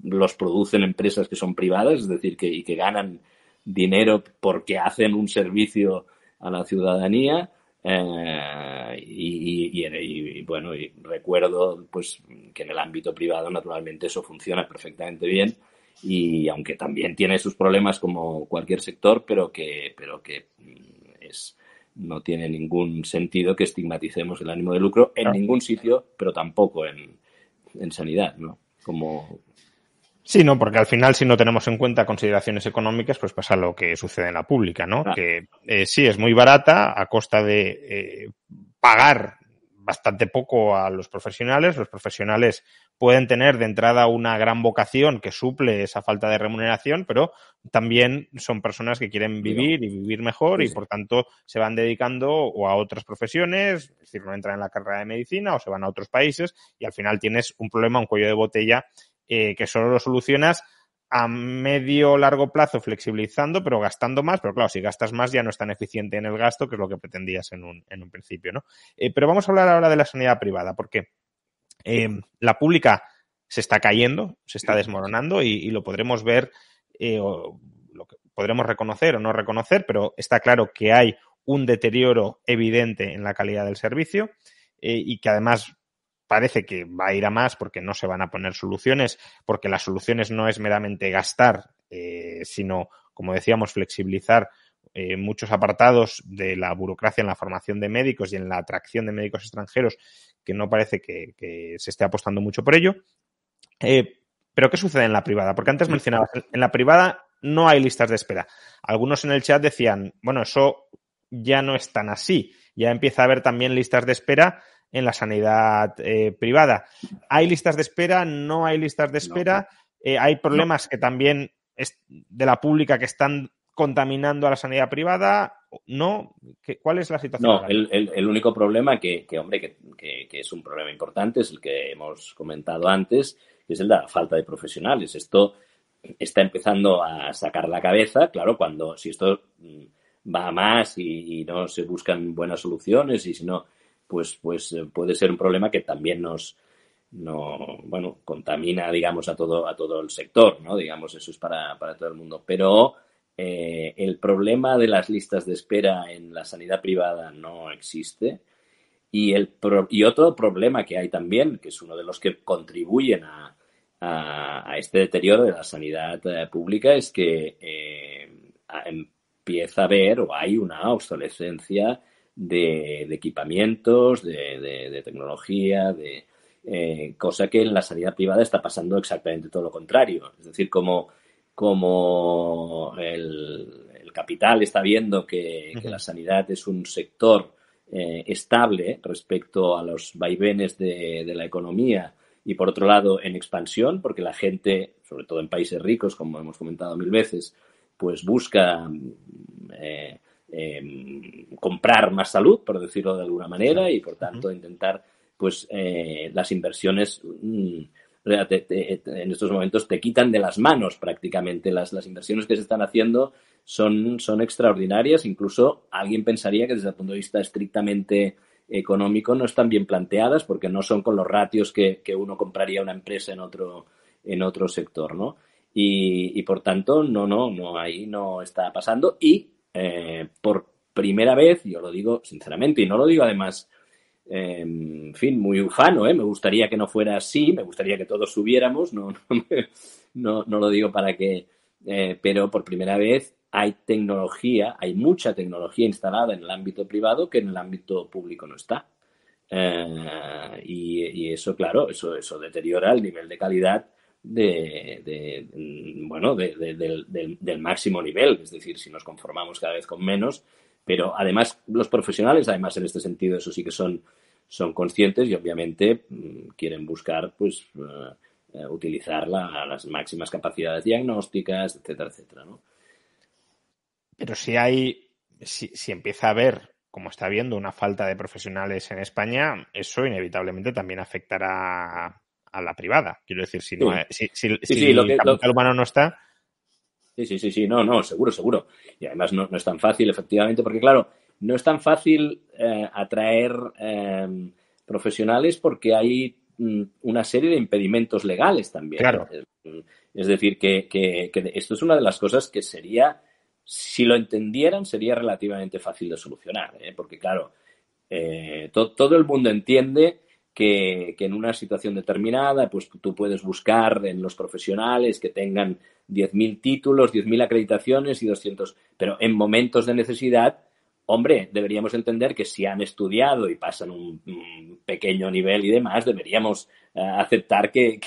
B: los producen empresas que son privadas, es decir, que, y que ganan dinero porque hacen un servicio a la ciudadanía. Eh, y, bueno, y recuerdo pues que en el ámbito privado naturalmente eso funciona perfectamente bien y aunque también tiene sus problemas como cualquier sector, pero que, pero que mm, es, no tiene ningún sentido que estigmaticemos el ánimo de lucro en ningún sitio, pero tampoco en, en sanidad, ¿no? Como,
A: Sí, no, porque al final si no tenemos en cuenta consideraciones económicas, pues pasa lo que sucede en la pública, ¿no? Que eh, sí, es muy barata a costa de eh, pagar bastante poco a los profesionales. Los profesionales pueden tener de entrada una gran vocación que suple esa falta de remuneración, pero también son personas que quieren vivir y vivir mejor y por tanto se van dedicando o a otras profesiones, es decir, no entran en la carrera de medicina o se van a otros países y al final tienes un problema, un cuello de botella eh, que solo lo solucionas a medio largo plazo flexibilizando, pero gastando más, pero claro, si gastas más ya no es tan eficiente en el gasto, que es lo que pretendías en un, en un principio, ¿no? Eh, pero vamos a hablar ahora de la sanidad privada, porque eh, la pública se está cayendo, se está desmoronando y, lo podremos ver, lo podremos reconocer o no reconocer, pero está claro que hay un deterioro evidente en la calidad del servicio y que además parece que va a ir a más porque no se van a poner soluciones, porque las soluciones no es meramente gastar, eh, sino, como decíamos, flexibilizar eh, muchos apartados de la burocracia en la formación de médicos y en la atracción de médicos extranjeros, que no parece que, se esté apostando mucho por ello. Eh, pero ¿qué sucede en la privada? Porque antes mencionabas, en la privada no hay listas de espera. Algunos en el chat decían, bueno, eso ya no es tan así. Ya empieza a haber también listas de espera en la sanidad eh, privada. ¿Hay listas de espera? ¿No hay listas de espera? Eh, ¿Hay problemas que también es de la pública que están contaminando a la sanidad privada? ¿No? ¿Cuál es la situación? No,
B: el, único problema que, hombre, que, es un problema importante es el que hemos comentado antes, es el de la falta de profesionales. Esto está empezando a sacar la cabeza, claro, cuando si esto mm, va más y no se buscan buenas soluciones y si no pues, pues eh, puede ser un problema que también nos, bueno, contamina, digamos, a todo, el sector, ¿no? Digamos, eso es para, todo el mundo. Pero eh, el problema de las listas de espera en la sanidad privada no existe. Y, el otro problema que hay también, que es uno de los que contribuyen a, este deterioro de la sanidad eh, pública, es que empieza a haber o hay una obsolescencia de, equipamientos, de, tecnología, de eh, cosa que en la sanidad privada está pasando exactamente todo lo contrario. Es decir, como, como el, capital está viendo que, la sanidad es un sector eh, estable respecto a los vaivenes de la economía, y por otro lado en expansión, porque la gente, sobre todo en países ricos, como hemos comentado mil veces, pues busca eh, Em, comprar más salud, por decirlo de alguna manera, y por tanto intentar pues eh, las inversiones mm, en estos momentos te quitan de las manos prácticamente. Las, las inversiones que se están haciendo son, son extraordinarias. Incluso alguien pensaría que desde el punto de vista estrictamente económico no están bien planteadas porque no son con los ratios que, uno compraría una empresa en otro, en otro sector, ¿no? Y, y por tanto, no, no, no, ahí no está pasando. Y eh, por primera vez, yo lo digo sinceramente, y no lo digo además, eh, en fin, muy ufano, eh, me gustaría que no fuera así, me gustaría que todos subiéramos, no, no, lo digo para que, pero por primera vez hay tecnología, hay mucha tecnología instalada en el ámbito privado que en el ámbito público no está. Y, y, eso, claro, eso, eso deteriora el nivel de calidad de, mm, bueno, del, máximo nivel, es decir, si nos conformamos cada vez con menos, pero además los profesionales, además en este sentido, eso sí que son, son conscientes y obviamente mm, quieren buscar, pues, eh, eh, utilizar las máximas capacidades diagnósticas, etcétera, etcétera, ¿no? Pero si hay, si, si empieza a haber como está habiendo una falta de
A: profesionales en España, eso inevitablemente también afectará a la privada.
B: Quiero decir, si, no, si, el capital
A: humano no está.
B: Sí, sí, sí, sí, no, no, seguro, seguro. Y además no, es tan fácil, efectivamente, porque claro, no es tan fácil eh, atraer em, profesionales porque hay mm, una serie de impedimentos legales también. Claro. Eh, es decir, que, esto es una de las cosas que sería, si lo entendieran, sería relativamente fácil de solucionar, ¿eh? porque claro, todo el mundo entiende que, en una situación determinada, pues tú puedes buscar en los profesionales que tengan 10.000 títulos, 10.000 acreditaciones y 200. Pero en momentos de necesidad, hombre, deberíamos entender que si han estudiado y pasan un, pequeño nivel y demás, deberíamos eh, aceptar que,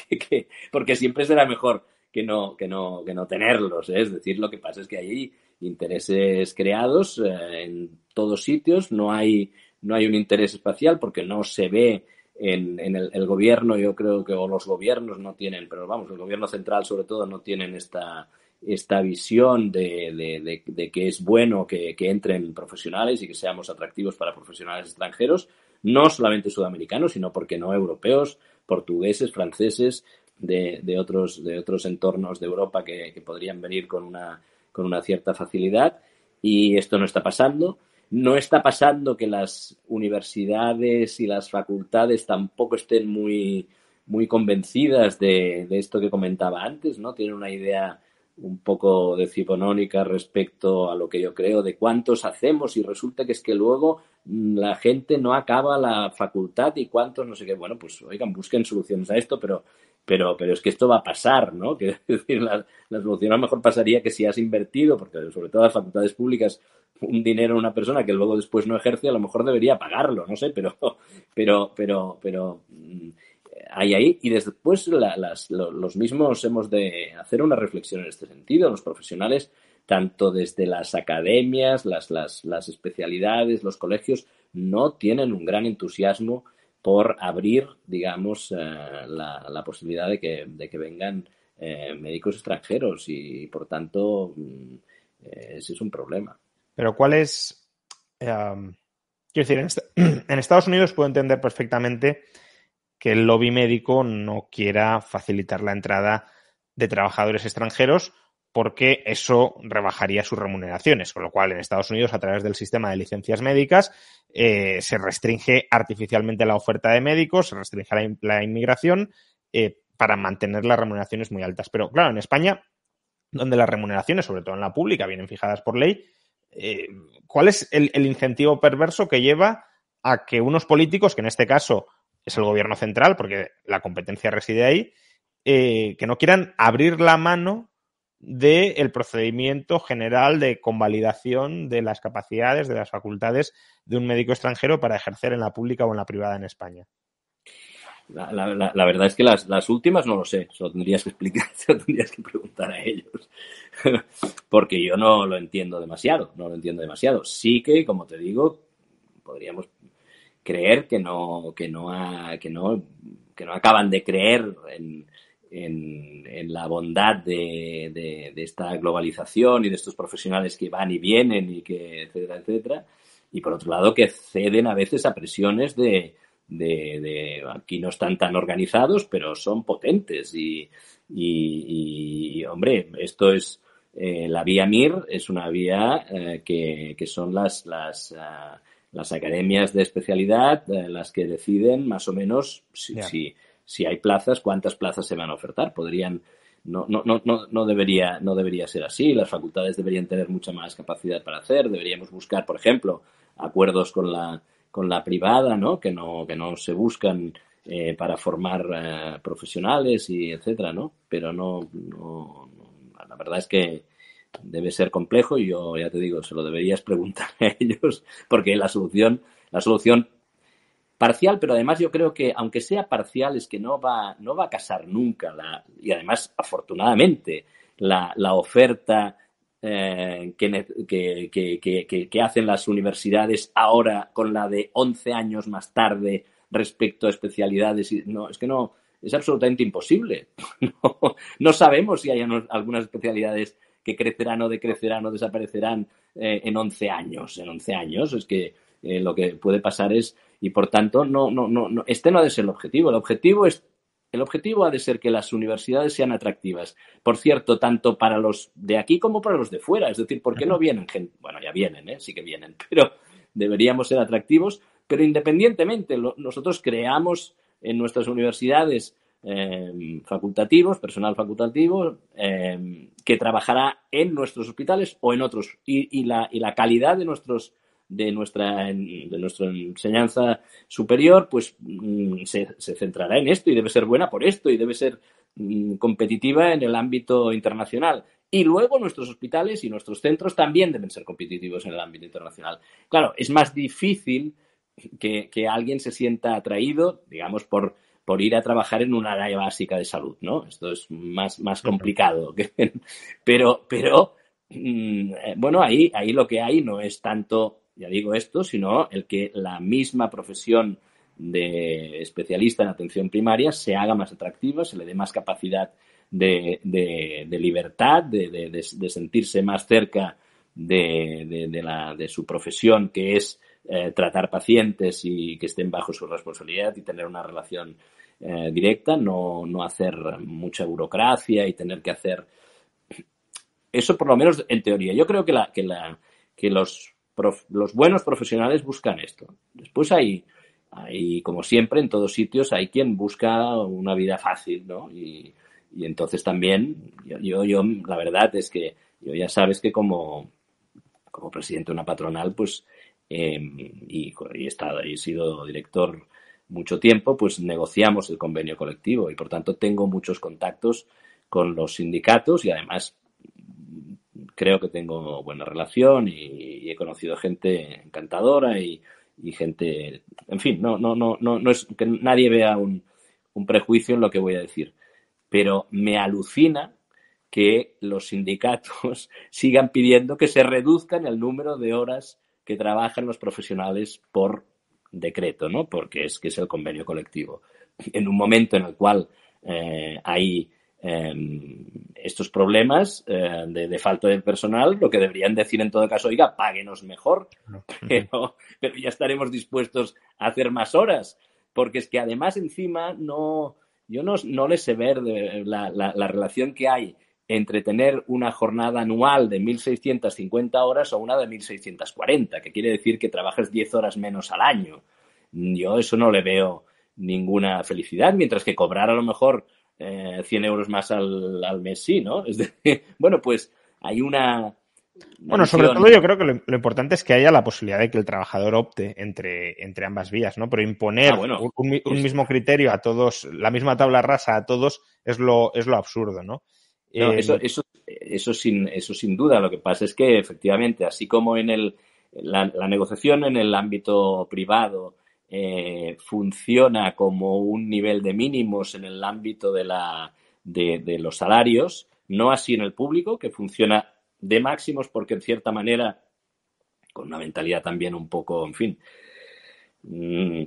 B: porque siempre será mejor que no, que no, que no tenerlos. ¿eh? Es decir, lo que pasa es que hay intereses creados eh, en todos sitios, no hay, no hay un interés espacial porque no se ve en, el, gobierno, yo creo que, los gobiernos no tienen, pero vamos, el gobierno central sobre todo no tienen esta, esta visión de, de, que es bueno que, entren profesionales y que seamos atractivos para profesionales extranjeros, no solamente sudamericanos, sino porque no europeos, portugueses, franceses, de, otros, de otros entornos de Europa que, que podrían venir con una, con una cierta facilidad. Y esto no está pasando. No está pasando que las universidades y las facultades tampoco estén muy, muy convencidas de, esto que comentaba antes, ¿no? Tienen una idea un poco decimonónica respecto a lo que yo creo de cuántos hacemos y resulta que es que luego mm, la gente no acaba la facultad y cuántos no sé qué. Bueno, pues oigan, busquen soluciones a esto, pero pero, pero es que esto va a pasar, ¿no? decir, la, la, solución a lo mejor pasaría que si has invertido, porque sobre todo las facultades públicas un dinero a una persona que luego después no ejerce, a lo mejor debería pagarlo, no sé, pero, pero, pero, pero mm, hay ahí. Y después los mismos hemos de hacer una reflexión en este sentido, los profesionales, tanto desde las academias, las, las, especialidades, los colegios, no tienen un gran entusiasmo por abrir, digamos, eh, la, la, posibilidad de que, vengan eh, médicos extranjeros y, por tanto, mm, eh, ese es un problema. Pero ¿cuál es... Em, quiero decir, este,
A: en, Estados Unidos puedo entender perfectamente que el lobby médico no quiera facilitar la entrada de trabajadores extranjeros porque eso rebajaría sus remuneraciones, con lo cual en Estados Unidos, a través del sistema de licencias médicas, eh, se restringe artificialmente la oferta de médicos, se restringe la, inmigración eh, para mantener las remuneraciones muy altas. Pero claro, en España, donde las remuneraciones, sobre todo en la pública, vienen fijadas por ley, eh, ¿cuál es el, incentivo perverso que lleva a que unos políticos, que en este caso es el gobierno central, porque la competencia reside ahí, eh, que no quieran abrir la mano del procedimiento general de convalidación de las capacidades, de las facultades de un médico extranjero para ejercer en la pública o en la privada en España?
B: La, la, verdad es que las, las, últimas no lo sé, se lo tendrías que explicar, se lo tendrías que preguntar a ellos, porque yo no lo entiendo demasiado, no lo entiendo demasiado. Sí que, como te digo, podríamos creer que no, que no, que no, que no acaban de creer en, en, en la bondad de, de, de, esta globalización y de estos profesionales que van y vienen y que, etcétera, etcétera. Y por otro lado, que ceden a veces a presiones de, de, aquí no están tan organizados, pero son potentes y, y, hombre, esto es eh, la vía MIR, es una vía eh, que, son las, las, ah, las, academias de especialidad eh, las que deciden más o menos si, si, hay plazas, cuántas plazas se van a ofertar. Podrían, no, no, no, no, debería, no debería ser así, las facultades deberían tener mucha más capacidad para hacer, deberíamos buscar, por ejemplo, acuerdos con la con la privada, ¿no? Que no, que no se buscan eh, para formar eh, profesionales y etcétera, ¿no? Pero no, no, no, la verdad es que debe ser complejo y yo ya te digo, se lo deberías preguntar a ellos porque la solución, la solución parcial, pero además yo creo que aunque sea parcial es que no va, no va a casar nunca la, y además afortunadamente la, la oferta eh, que, hacen las universidades ahora con la de 11 años más tarde respecto a especialidades. No, es que no, es absolutamente imposible. No, sabemos si hay algunas especialidades que crecerán o decrecerán o desaparecerán eh, en 11 años. En 11 años es que eh, lo que puede pasar es, y por tanto, no, no, no, no, este no ha ser el objetivo. El objetivo es el objetivo ha de ser que las universidades sean atractivas. Por cierto, tanto para los de aquí como para los de fuera. Es decir, ¿por qué no vienen gente? Bueno, ya vienen, ¿eh? sí que vienen, pero deberíamos ser atractivos. Pero independientemente, nosotros creamos en nuestras universidades em, facultativos, personal facultativo, em, que trabajará en nuestros hospitales o en otros. y la calidad de nuestros de nuestra, de enseñanza superior, pues mm, se, centrará en esto y debe ser buena por esto y debe ser mm, competitiva en el ámbito internacional. Y luego nuestros hospitales y nuestros centros también deben ser competitivos en el ámbito internacional. Claro, es más difícil que, alguien se sienta atraído, digamos, por, por ir a trabajar en una área básica de salud, ¿no? Esto es más, más complicado. pero, pero mm, eh, bueno, ahí, ahí lo que hay no es tanto ya digo esto, sino el que la misma profesión de especialista en atención primaria se haga más atractiva, se le dé más capacidad de, libertad, de, sentirse más cerca de, su profesión, que es eh, tratar pacientes y que estén bajo su responsabilidad y tener una relación eh, directa, no, no hacer mucha burocracia y tener que hacer eso por lo menos en teoría. Yo creo que, la, que, la, que los los buenos profesionales buscan esto. Después hay, hay, como siempre, en todos sitios hay quien busca una vida fácil, ¿no? Y, y entonces también, yo, yo, la verdad es que yo ya sabes que como, como presidente de una patronal, pues, em, y, y, he estado, he sido director mucho tiempo, pues negociamos el convenio colectivo y por tanto tengo muchos contactos con los sindicatos y además creo que tengo buena relación y, he conocido gente encantadora y, gente, en fin, no, no, no, no, no es que nadie vea un, un prejuicio en lo que voy a decir, pero me alucina que los sindicatos sigan pidiendo que se reduzcan el número de horas que trabajan los profesionales por decreto, ¿no? Porque es que es el convenio colectivo. En un momento en el cual eh, hay Em, estos problemas em, de, falta de personal, lo que deberían decir en todo caso, oiga, páguenos mejor, pero, ya estaremos dispuestos a hacer más horas, porque es que además encima no, yo no, no les sé ver la, la, relación que hay entre tener una jornada anual de 1.650 horas o una de 1.640, que quiere decir que trabajas 10 horas menos al año. Yo eso no le veo ninguna felicidad, mientras que cobrar a lo mejor 100 eh, euros más al, al, mes sí, ¿no? Es bueno, pues hay una... Bueno, sobre todo yo
A: creo que lo, importante es que haya la posibilidad de que el trabajador opte entre, entre ambas vías, ¿no? Pero imponer ah, un, pues- mismo criterio a todos, la misma tabla rasa a todos, es lo, es lo absurdo, ¿no?
B: Eh, eso, eso, eso, sin, eso sin duda. Lo que pasa es que efectivamente, así como en el, la, la negociación en el ámbito privado eh, funciona como un nivel de mínimos en el ámbito de, la, de, los salarios, no así en el público, que funciona de máximos porque en cierta manera, con una mentalidad también un poco, en fin, mm,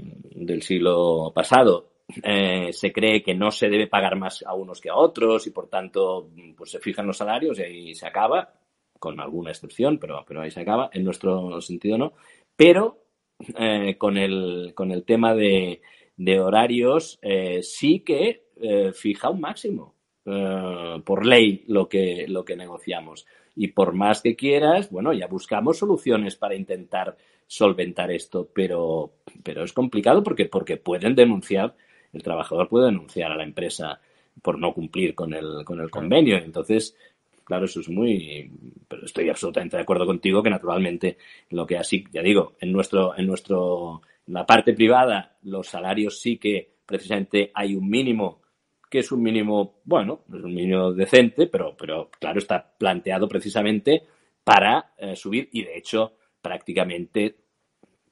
B: del siglo pasado, eh, se cree que no se debe pagar más a unos que a otros y por tanto pues se fijan los salarios y ahí se acaba, con alguna excepción, pero, pero ahí se acaba, en nuestro sentido no, pero eh, con, el, con el tema de, horarios, eh, sí que eh, fija un máximo por ley lo que, lo que negociamos. Y por más que quieras, bueno, ya buscamos soluciones para intentar solventar esto, pero, pero es complicado porque, porque pueden denunciar, el trabajador puede denunciar a la empresa por no cumplir con el, con el convenio. Entonces, Claro, eso es muy... Pero estoy absolutamente de acuerdo contigo que naturalmente lo que así, ya digo, en nuestro, en nuestro, la parte privada, los salarios sí que precisamente hay un mínimo que es un mínimo, bueno, es un mínimo decente, pero, pero claro, está planteado precisamente para eh, subir y de hecho prácticamente,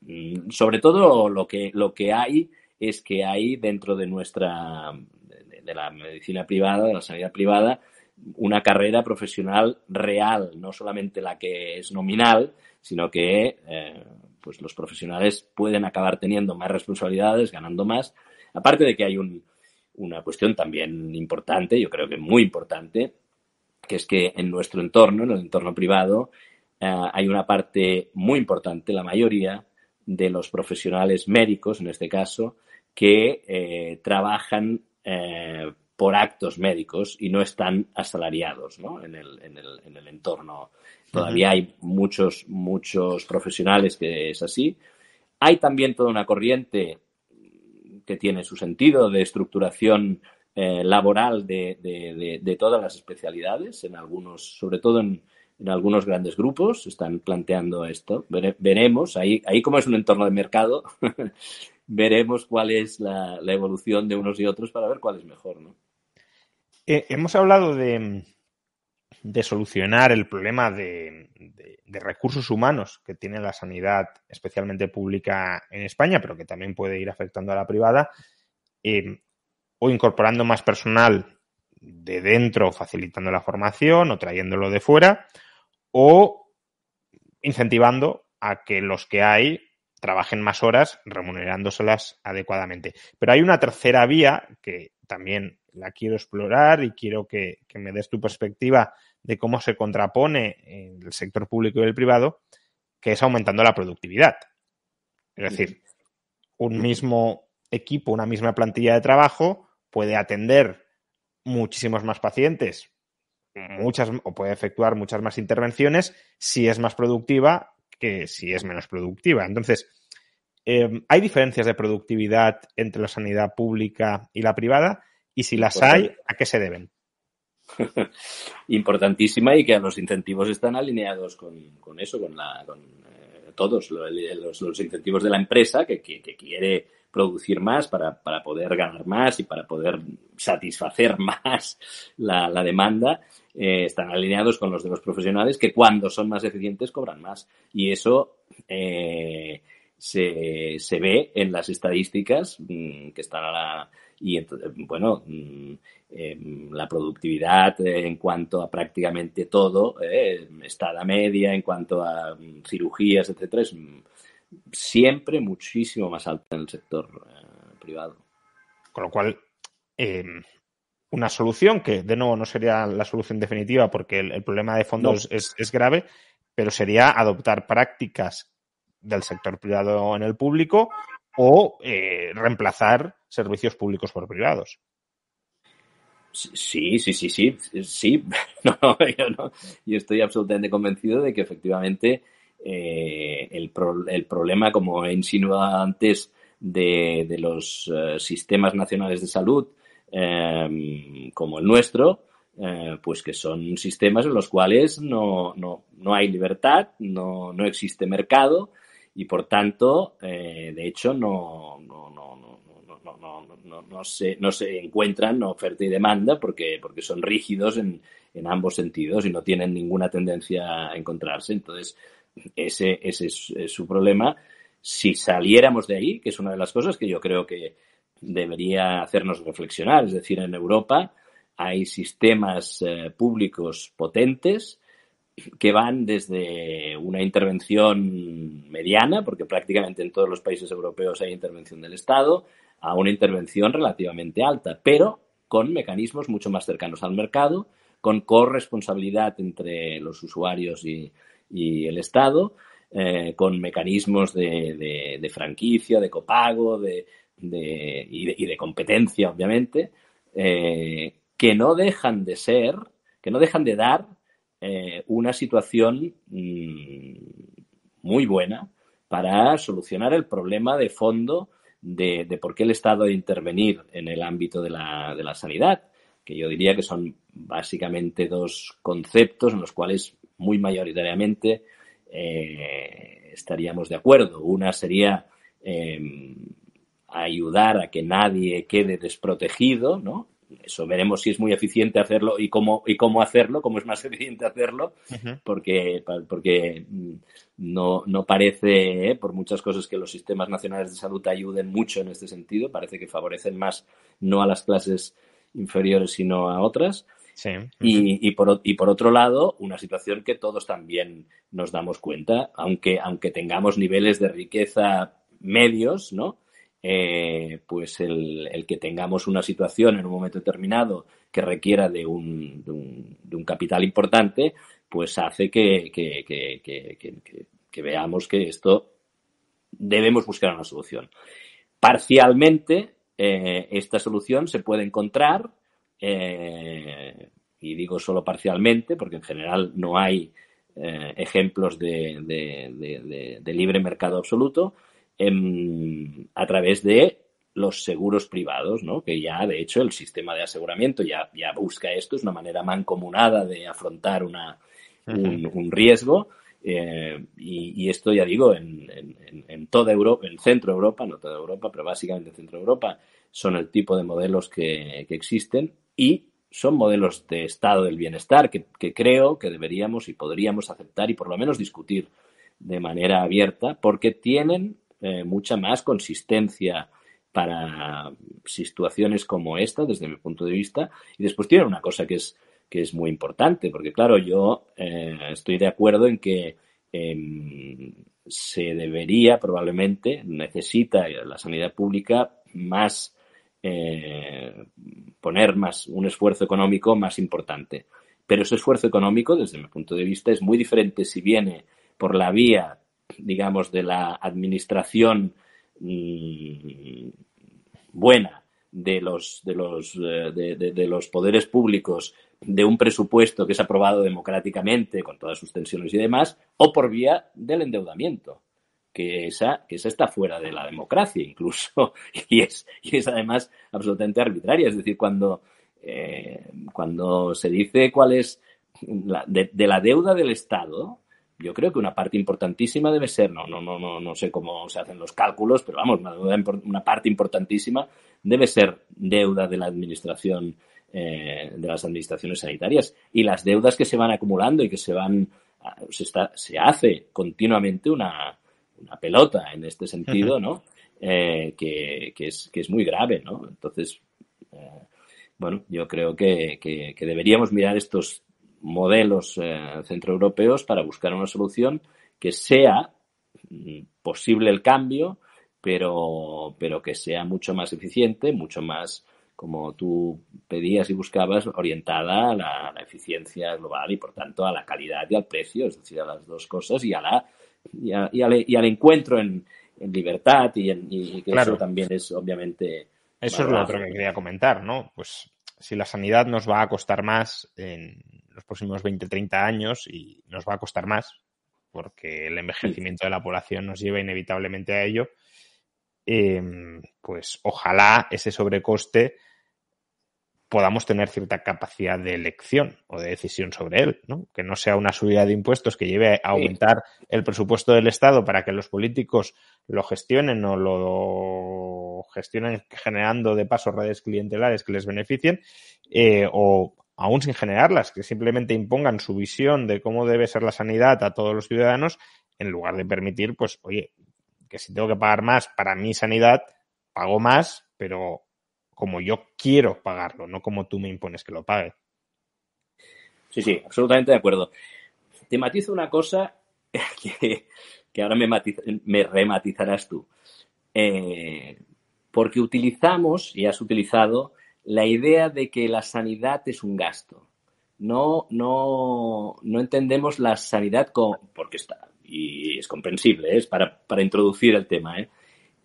B: mm, sobre todo lo que, lo que hay es que hay dentro de nuestra, de, la medicina privada, de la sanidad privada, una carrera profesional real, no solamente la que es nominal, sino que eh, pues los profesionales pueden acabar teniendo más responsabilidades, ganando más. Aparte de que hay un, una cuestión también importante, yo creo que muy importante, que es que en nuestro entorno, en el entorno privado, eh, hay una parte muy importante, la mayoría de los profesionales médicos, en este caso, que eh, trabajan por actos médicos y no están asalariados ¿no? en, el, en, el, en el entorno. Todavía hay muchos, muchos profesionales que es así. Hay también toda una corriente que tiene su sentido de estructuración eh, laboral de, todas las especialidades, en algunos, sobre todo en, en algunos grandes grupos, están planteando esto. veremos, ahí, ahí como es un entorno de mercado, veremos cuál es la, la, evolución de unos y otros para ver cuál es mejor, ¿no?
A: Eh, hemos hablado de, solucionar el problema de, recursos humanos que tiene la sanidad, especialmente pública en España, pero que también puede ir afectando a la privada, em, o incorporando más personal de dentro, facilitando la formación o trayéndolo de fuera, o incentivando a que los que hay trabajen más horas remunerándoselas adecuadamente. Pero hay una tercera vía que también la quiero explorar y quiero que, me des tu perspectiva de cómo se contrapone el sector público y el privado, que es aumentando la productividad. Es decir, un mismo equipo, una misma plantilla de trabajo puede atender muchísimos más pacientes, muchas o puede efectuar muchas más intervenciones si es más productiva que si es menos productiva. Entonces, Em, ¿hay diferencias de productividad entre la sanidad pública y la privada? Y si las hay, ¿a qué se
B: deben? Importantísima y que los incentivos están alineados con, eso, con, la, con eh, todos los, incentivos de la empresa que, quiere producir más para, poder ganar más y para poder satisfacer más la, demanda, eh, están alineados con los de los profesionales que cuando son más eficientes cobran más. Y eso eh, se, ve en las estadísticas mm, que están a la... Y bueno, mm, em, la productividad en cuanto a prácticamente todo eh, está a la media, en cuanto a mm, cirugías, etcétera, es siempre muchísimo más alta en el sector eh, privado. Con lo cual, em, una
A: solución que, de nuevo, no sería la solución definitiva porque el, problema de fondos es, es grave, pero sería adoptar prácticas del sector privado en el público o
B: eh, reemplazar servicios públicos por privados. Sí, sí, sí, sí, sí. No, yo, no. yo estoy absolutamente convencido de que efectivamente eh, el, el, problema, como he insinuado antes, de, de los eh, sistemas nacionales de salud, como el nuestro, pues que son sistemas en los cuales no, no, no hay libertad, no, no existe mercado, y por tanto, eh, de hecho, no, no, no, no, no, no, no, no, se, no se encuentran oferta y demanda porque, porque son rígidos en, en ambos sentidos y no tienen ninguna tendencia a encontrarse. Entonces, ese, ese es, su problema. Si saliéramos de ahí, que es una de las cosas que yo creo que debería hacernos reflexionar, es decir, en Europa hay sistemas eh, públicos potentes que van desde una intervención mediana, porque prácticamente en todos los países europeos hay intervención del Estado, a una intervención relativamente alta, pero con mecanismos mucho más cercanos al mercado, con corresponsabilidad entre los usuarios y, el Estado, eh, con mecanismos de, franquicia, de copago y, de, competencia, obviamente, eh, que no dejan de ser, que no dejan de dar eh, una situación mm, muy buena para solucionar el problema de fondo de, por qué el Estado ha de intervenir en el ámbito de la, sanidad, que yo diría que son básicamente dos conceptos en los cuales muy mayoritariamente eh, estaríamos de acuerdo. Una sería em, ayudar a que nadie quede desprotegido, ¿no? Eso veremos si es muy eficiente hacerlo y cómo, y cómo hacerlo, cómo es más eficiente hacerlo, porque, porque mm, no, no parece, ¿eh? por muchas cosas que los sistemas nacionales de salud ayuden mucho en este sentido, parece que favorecen más no a las clases inferiores, sino a otras. Y, y, por, y, por, otro lado, una situación que todos también nos damos cuenta, aunque, aunque tengamos niveles de riqueza medios, ¿no? Eh, pues el, que tengamos una situación en un momento determinado que requiera de un, capital importante, pues hace que, veamos que esto debemos buscar una solución. Parcialmente, eh, esta solución se puede encontrar, eh, y digo solo parcialmente, porque en general no hay ejemplos de libre mercado absoluto, Em, a través de los seguros privados, ¿no? que ya de hecho el sistema de aseguramiento ya, ya busca esto, es una manera mancomunada de afrontar una, un, riesgo. Eh, y, esto ya digo, en, en, en, toda Europa, en centro Europa, no toda Europa, pero básicamente centro Europa, son el tipo de modelos que, que existen y son modelos de estado del bienestar que, que, creo que deberíamos y podríamos aceptar y por lo menos discutir de manera abierta porque tienen eh, mucha más consistencia para situaciones como esta, desde mi punto de vista. Y después tiene una cosa que es, que es muy importante, porque claro, yo eh, estoy de acuerdo en que em, se debería, probablemente, necesita la sanidad pública más eh, poner más un esfuerzo económico más importante. Pero ese esfuerzo económico, desde mi punto de vista, es muy diferente si viene por la vía digamos, de la administración mm, buena de los, eh, de, los, poderes públicos de un presupuesto que es aprobado democráticamente con todas sus tensiones y demás, o por vía del endeudamiento que esa, que está fuera de la democracia incluso, y es, y es además absolutamente arbitraria. Es decir, cuando, eh, cuando se dice cuál es de, la deuda del Estado, yo creo que una parte importantísima debe ser, no, no, no, no, no sé cómo se hacen los cálculos, pero vamos, una, una parte importantísima debe ser deuda de la administración, eh, de las administraciones sanitarias. Y las deudas que se van acumulando y que se van, se, está, se hace continuamente una, pelota en este sentido, ¿no? Eh, que, que, es, que es muy grave, ¿no? Entonces, eh, bueno, yo creo que, deberíamos mirar estos modelos centro eh, centroeuropeos para buscar una solución que sea mm, posible el cambio, pero, pero que sea mucho más eficiente, mucho más, como tú pedías y buscabas, orientada a la, eficiencia global y, por tanto, a la calidad y al precio, es decir, a las dos cosas y, a la, y, al, encuentro en, libertad y, que eso también es, obviamente... Eso es lo otro que quería comentar, ¿no? Pues si la sanidad nos
A: va a costar más en, los próximos 20, 30 años y nos va a costar más porque el envejecimiento de la población nos lleva inevitablemente a ello, em, pues ojalá ese sobrecoste podamos tener cierta capacidad de elección o de decisión sobre él, ¿no? Que no sea una subida de impuestos que lleve a aumentar el presupuesto del Estado para que los políticos lo gestionen o lo gestionen generando de paso redes clientelares que les beneficien eh, o aún sin generarlas, que simplemente impongan su visión de cómo debe ser la sanidad a todos los ciudadanos, en lugar de permitir, pues, oye, que si tengo que pagar más para mi sanidad, pago más, pero como yo quiero pagarlo, no como tú me impones que lo
B: pague. Sí, sí, absolutamente de acuerdo. Te matizo una cosa que, ahora me, rematizarás tú. Eh, porque utilizamos, y has utilizado, la idea de que la sanidad es un gasto. No, no, entendemos la sanidad como, porque está, y es comprensible, es para, para, introducir el tema, ¿eh?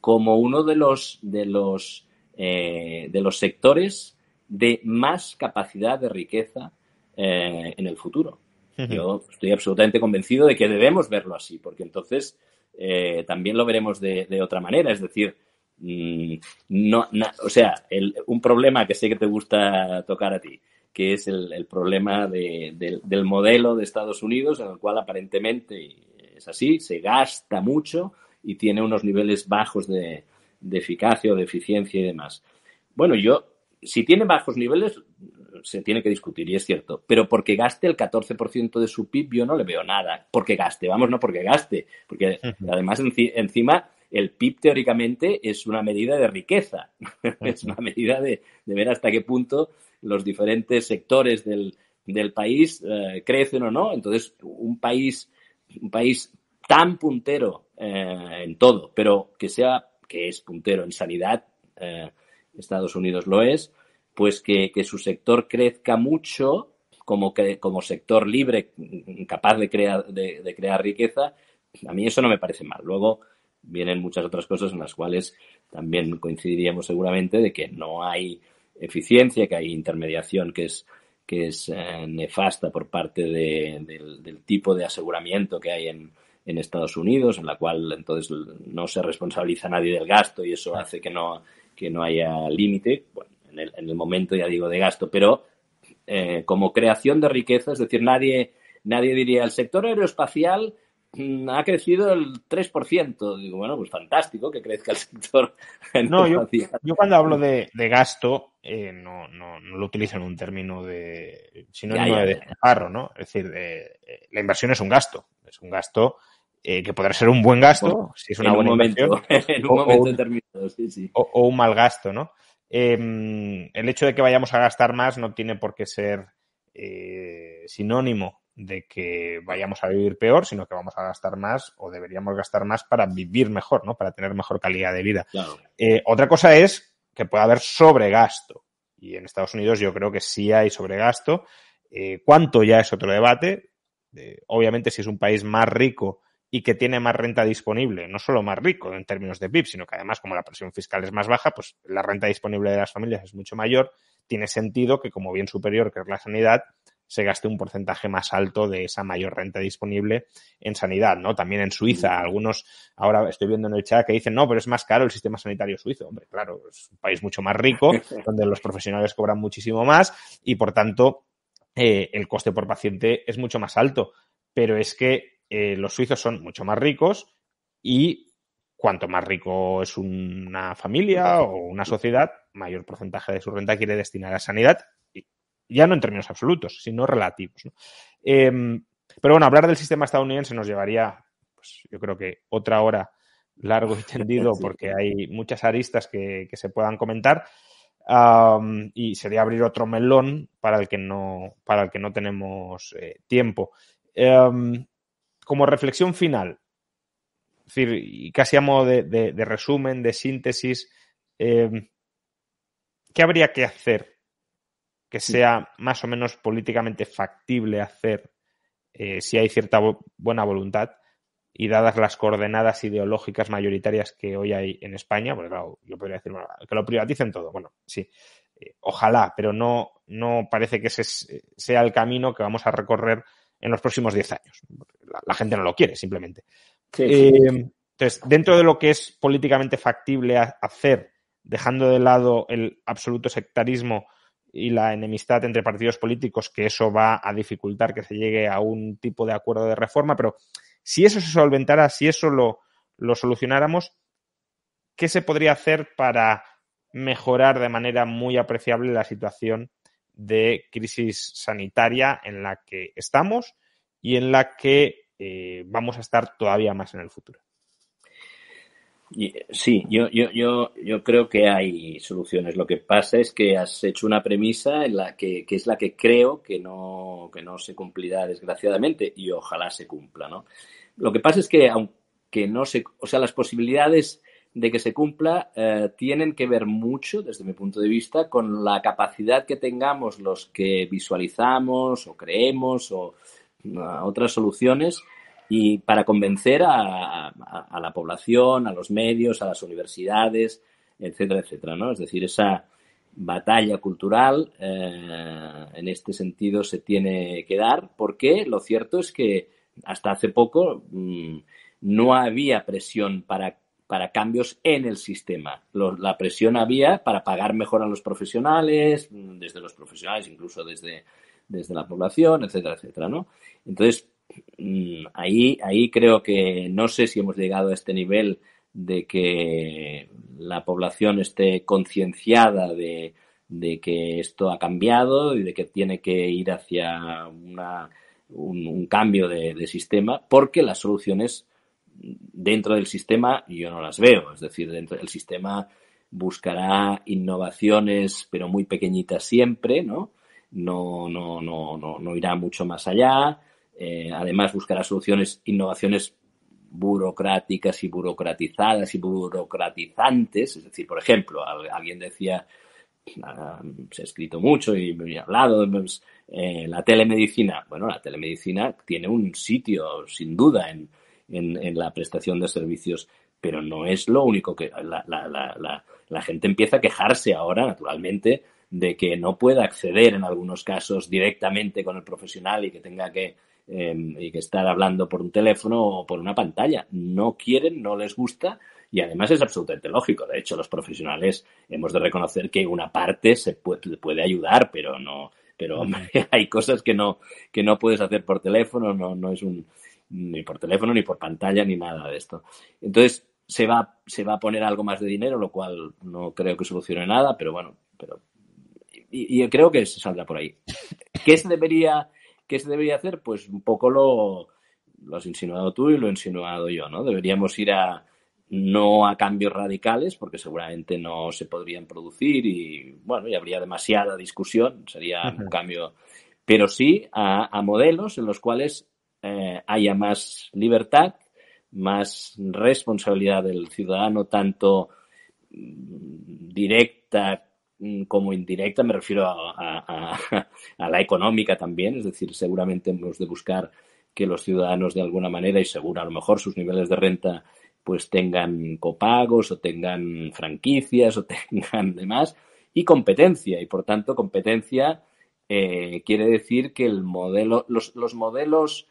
B: como uno de los, de los, eh, de los sectores de más capacidad de riqueza eh, en el futuro. Yo estoy absolutamente convencido de que debemos verlo así, porque entonces también lo veremos de, de otra manera. Es decir, Mm, no, o sea, un problema que sé que te gusta tocar a ti, que es el, problema del, modelo de Estados Unidos, en el cual aparentemente es así, se gasta mucho y tiene unos niveles bajos de, eficacia o de eficiencia y demás. Bueno, yo, si tiene bajos niveles, se tiene que discutir, y es cierto, pero porque gaste el 14% de su PIB, yo no le veo nada, porque gaste, vamos, no porque gaste, porque además encima el PIB teóricamente es una medida de riqueza, es una medida de, ver hasta qué punto los diferentes sectores del, país eh, crecen o no. Entonces, un país, un país tan puntero eh, en todo, pero que sea, que es puntero en sanidad, eh, Estados Unidos lo es, pues que, su sector crezca mucho como, que, como sector libre, capaz de, crear, de crear riqueza, a mí eso no me parece mal. Luego, vienen muchas otras cosas en las cuales también coincidiríamos seguramente de que no hay eficiencia, que hay intermediación que es, que eh, nefasta por parte del, tipo de aseguramiento que hay en, Estados Unidos, en la cual entonces no se responsabiliza nadie del gasto y eso hace que no, que no haya límite, bueno, en el, momento ya digo de gasto, pero eh, como creación de riqueza, es decir, nadie, nadie diría el sector aeroespacial Mm, ha crecido el 3%. Digo, bueno, pues fantástico que crezca el sector. No, yo,
A: cuando hablo de, gasto,
B: eh, no, no, no, lo
A: utilizo en un término de sinónimo de desparro, ¿no? Es decir, eh, la inversión es un gasto, es un gasto eh, que podrá ser un buen gasto, oh, si es una buena inversión, en un
B: momento sí,
A: sí. o, un mal gasto, ¿no? Em, el hecho de que vayamos a gastar más no tiene por qué ser sinónimo de que vayamos a vivir peor, sino que vamos a gastar más o deberíamos gastar más para vivir mejor, ¿no? Para tener mejor calidad de vida. Eh, otra cosa es que pueda haber sobregasto. Y en Estados Unidos yo creo que sí hay sobregasto. Eh, ¿Cuánto ya es otro debate? Eh, obviamente si es un país más rico y que tiene más renta disponible, no solo más rico en términos de PIB, sino que además como la presión fiscal es más baja, pues la renta disponible de las familias es mucho mayor, tiene sentido que como bien superior que es la sanidad, se gaste un porcentaje más alto de esa mayor renta disponible en sanidad, ¿no? También en Suiza, mm. algunos, ahora estoy viendo en el chat que dicen, no, pero es más caro el sistema sanitario suizo. Hombre, claro, es un país mucho más rico, donde los profesionales cobran muchísimo más y, por tanto, eh, el coste por paciente es mucho más alto. Pero es que eh, los suizos son mucho más ricos y cuanto más rico es una familia o una mm. sociedad, mayor porcentaje de su renta quiere destinar a sanidad ya no en términos absolutos, sino relativos. Em, pero bueno, hablar del sistema estadounidense nos llevaría, pues, yo creo que otra hora largo y tendido, porque hay muchas aristas que, se puedan comentar. y sería abrir otro melón para el que no, para el que no tenemos eh, tiempo. Em, como reflexión final, y casi a modo de, resumen, de síntesis, em, ¿qué habría que hacer que sea más o menos políticamente factible hacer eh, si hay cierta buena voluntad y dadas las coordenadas ideológicas mayoritarias que hoy hay en España, claro, yo podría decir que lo privaticen todo. Bueno, sí, eh, ojalá, pero no, no parece que ese sea el camino que vamos a recorrer en los próximos 10 años. La, gente no lo quiere, simplemente. Eh, entonces, dentro de lo que es políticamente factible hacer, dejando de lado el absoluto sectarismo y la enemistad entre partidos políticos, que eso va a dificultar que se llegue a un tipo de acuerdo de reforma, pero si eso se solventara, si eso lo, solucionáramos, ¿qué se podría hacer para mejorar de manera muy apreciable la situación de crisis sanitaria en la que estamos y en la que eh, vamos a estar todavía más en el futuro?
B: Sí, yo, yo, yo, yo creo que hay soluciones. Lo que pasa es que has hecho una premisa en la que, que es la que creo que no, que no se cumplirá desgraciadamente y ojalá se cumpla, ¿no? Lo que pasa es que aunque no se, o sea, las posibilidades de que se cumpla eh, tienen que ver mucho, desde mi punto de vista, con la capacidad que tengamos los que visualizamos o creemos o mm, otras soluciones y para convencer a, la población, a los medios, a las universidades, etcétera, etcétera, ¿no? Es decir, esa batalla cultural eh, en este sentido se tiene que dar porque lo cierto es que hasta hace poco mm, no había presión para, para, cambios en el sistema. la presión había para pagar mejor a los profesionales, desde los profesionales, incluso desde, desde la población, etcétera, etcétera, ¿no? Entonces, Mm, ahí, ahí creo que no sé si hemos llegado a este nivel de que la población esté concienciada de, que esto ha cambiado y de que tiene que ir hacia un, cambio de, sistema, porque las soluciones dentro del sistema yo no las veo. Es decir, dentro del sistema buscará innovaciones, pero muy pequeñitas siempre, No, no, no, no, no irá mucho más allá eh, además buscará soluciones, innovaciones burocráticas y burocratizadas y burocratizantes. Es decir, por ejemplo, alguien decía, ah, se ha escrito mucho y me ha hablado, de pues, eh, la telemedicina. Bueno, la telemedicina tiene un sitio, sin duda, en, en, en la prestación de servicios, pero no es lo único que la, la, la, la gente empieza a quejarse ahora, naturalmente, de que no pueda acceder en algunos casos directamente con el profesional y que tenga que Em, y que estar hablando por un teléfono o por una pantalla. No quieren, no les gusta y además es absolutamente lógico. De hecho, los profesionales hemos de reconocer que una parte se puede, puede ayudar, pero no, pero hay cosas que no, que no puedes hacer por teléfono, no, no es un ni por teléfono, ni por pantalla, ni nada de esto. Entonces, se va, se va a poner algo más de dinero, lo cual no creo que solucione nada, pero bueno, pero y, y creo que se saldrá por ahí. ¿Qué se debería ¿Qué se debería hacer? Pues un poco lo, lo has insinuado tú y lo he insinuado yo, ¿no? Deberíamos ir a no a cambios radicales, porque seguramente no se podrían producir y, bueno, y habría demasiada discusión, sería un cambio, pero sí a, modelos en los cuales eh, haya más libertad, más responsabilidad del ciudadano, tanto mm, directa Mm, como indirecta, me refiero a, la económica también, es decir, seguramente hemos de buscar que los ciudadanos de alguna manera y seguro a lo mejor sus niveles de renta pues tengan copagos o tengan franquicias o tengan demás y competencia y por tanto competencia eh, quiere decir que el modelo los, modelos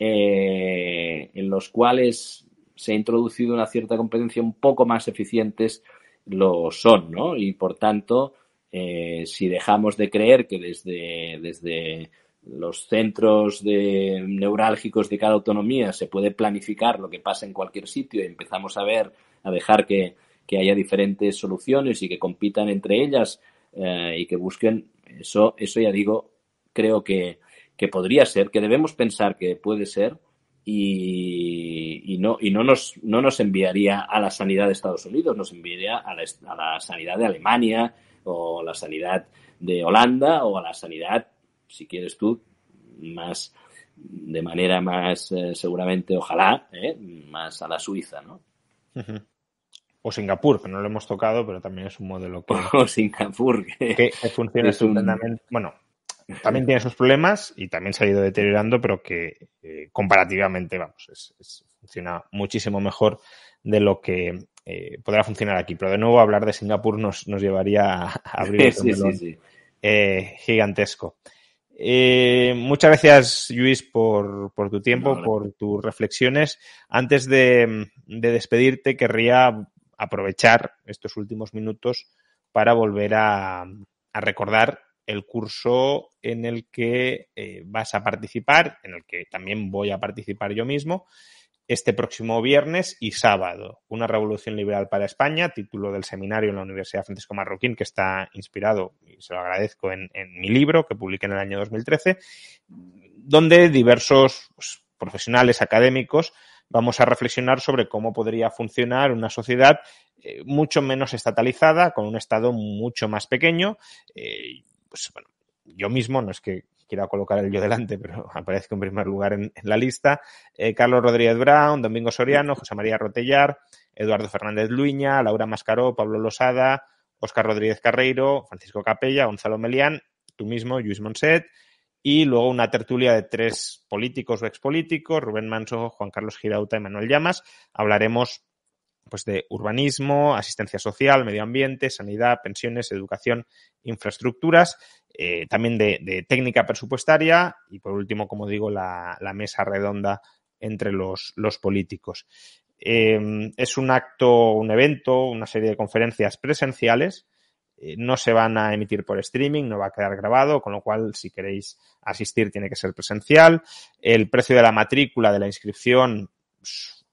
B: eh, en los cuales se ha introducido una cierta competencia un poco más eficientes lo son, ¿no? Y por tanto, eh, si dejamos de creer que desde, los centros neurálgicos de cada autonomía se puede planificar lo que pasa en cualquier sitio y empezamos a ver, a dejar que, haya diferentes soluciones y que compitan entre ellas eh, y que busquen, eso, eso ya digo, creo que, que podría ser, que debemos pensar que puede ser y, y, no, y no, nos, no nos enviaría a la sanidad de Estados Unidos, nos enviaría a la, a la sanidad de Alemania, o la sanidad de Holanda o a la sanidad, si quieres tú, más de manera más eh, seguramente, ojalá, eh, más a la Suiza, ¿no? O Singapur, que no lo hemos tocado,
A: pero también es un modelo que... O Singapur, que, funciona Bueno, también tiene sus problemas y también se ha ido deteriorando, pero que eh, comparativamente, vamos, es, funciona muchísimo mejor de lo que eh, podrá funcionar aquí. Pero de nuevo hablar de Singapur nos, nos llevaría a abrir un eh, gigantesco. Eh, muchas gracias, Luis, por, por tu tiempo, por tus reflexiones. Antes de, despedirte, querría aprovechar estos últimos minutos para volver a, a recordar el curso en el que vas a participar, en el que también voy a participar yo mismo, este próximo viernes y sábado. Una revolución liberal para España, título del seminario en la Universidad Francisco Marroquín, que está inspirado, y se lo agradezco, en, mi libro que publiqué en el año 2013, donde diversos pues, profesionales académicos vamos a reflexionar sobre cómo podría funcionar una sociedad eh, mucho menos estatalizada, con un Estado mucho más pequeño. Eh, pues, yo mismo no es que Quiero colocar el yo delante, pero aparezco en primer lugar en, la lista. Eh, Carlos Rodríguez Brown, Domingo Soriano, José María Rotellar, Eduardo Fernández Luña, Laura Mascaró, Pablo Losada, Óscar Rodríguez Carreiro, Francisco Capella, Gonzalo Melián, tú mismo, Luis Monset, y luego una tertulia de tres políticos o expolíticos, Rubén Manso, Juan Carlos Girauta y Manuel Llamas. Hablaremos pues de urbanismo, asistencia social, medio ambiente, sanidad, pensiones, educación, infraestructuras, eh, también de, técnica presupuestaria y por último, como digo, la, mesa redonda entre los, políticos. Em, es un acto, un evento, una serie de conferencias presenciales. Eh, no se van a emitir por streaming, no va a quedar grabado, con lo cual si queréis asistir tiene que ser presencial. El precio de la matrícula, de la inscripción,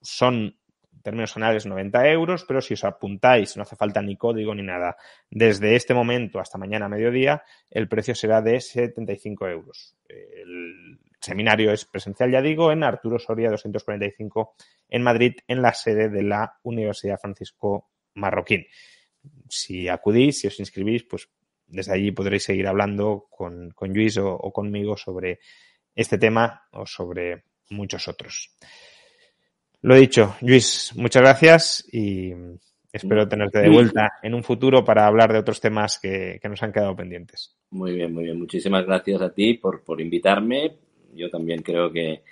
A: son términos generales 90 euros, pero si os apuntáis, no hace falta ni código ni nada, desde este momento hasta mañana mediodía, el precio será de 75 euros. El seminario es presencial, ya digo, en Arturo Soria 245 en Madrid, en la sede de la Universidad Francisco Marroquín. Si acudís, si os inscribís, pues desde allí podréis seguir hablando con, con Luis o conmigo sobre este tema o sobre muchos otros. Lo dicho, Luis, muchas gracias y espero mm. tenerte de vuelta en un futuro para hablar de otros temas que, nos han quedado pendientes.
B: Muy bien, muy bien. Muchísimas gracias a ti por, por invitarme. Yo también creo que,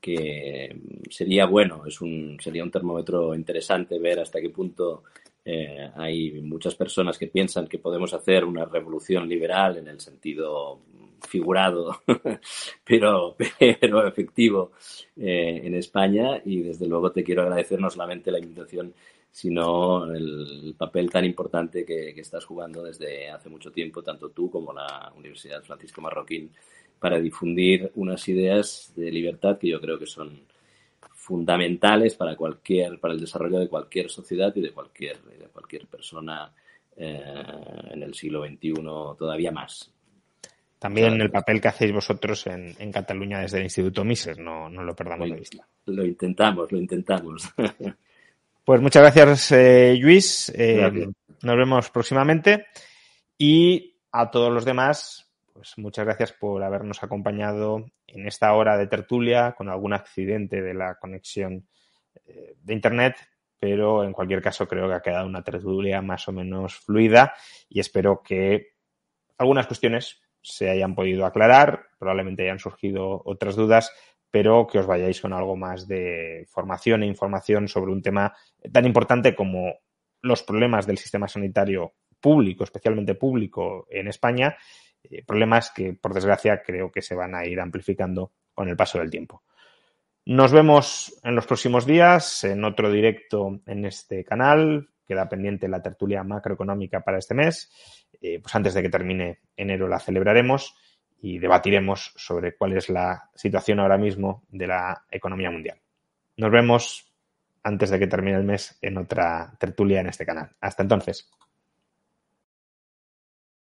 B: que sería bueno, es un, sería un termómetro interesante ver hasta qué punto eh, hay muchas personas que piensan que podemos hacer una revolución liberal en el sentido figurado, pero, pero efectivo eh, en España y desde luego te quiero agradecer no solamente la invitación, sino el papel tan importante que estás jugando desde hace mucho tiempo, tanto tú como la Universidad Francisco Marroquín, para difundir unas ideas de libertad que yo creo que son fundamentales para cualquier, para el desarrollo de cualquier sociedad y de cualquier, de cualquier persona eh, en el siglo XXI todavía más.
A: También el papel que hacéis vosotros en, en Cataluña desde el Instituto Mises, no, lo perdamos lo, de vista. Lo intentamos, lo intentamos. Pues muchas gracias, eh, Luis. Eh, nos vemos próximamente. Y a todos los demás, pues muchas gracias por habernos acompañado en esta hora de tertulia con algún accidente de la conexión eh, de Internet, pero en cualquier caso creo que ha quedado una tertulia más o menos fluida y espero que algunas cuestiones se hayan podido aclarar, probablemente hayan surgido otras dudas, pero que os vayáis con algo más de formación e información sobre un tema tan importante como los problemas del sistema sanitario público, especialmente público en España, eh, problemas que, por desgracia, creo que se van a ir amplificando con el paso del tiempo. Nos vemos en los próximos días, en otro directo en este canal. Queda pendiente la tertulia macroeconómica para este mes. Eh, pues antes de que termine enero la celebraremos y debatiremos sobre cuál es la situación ahora mismo de la economía mundial. Nos vemos antes de que termine el mes en otra tertulia en este canal. Hasta entonces.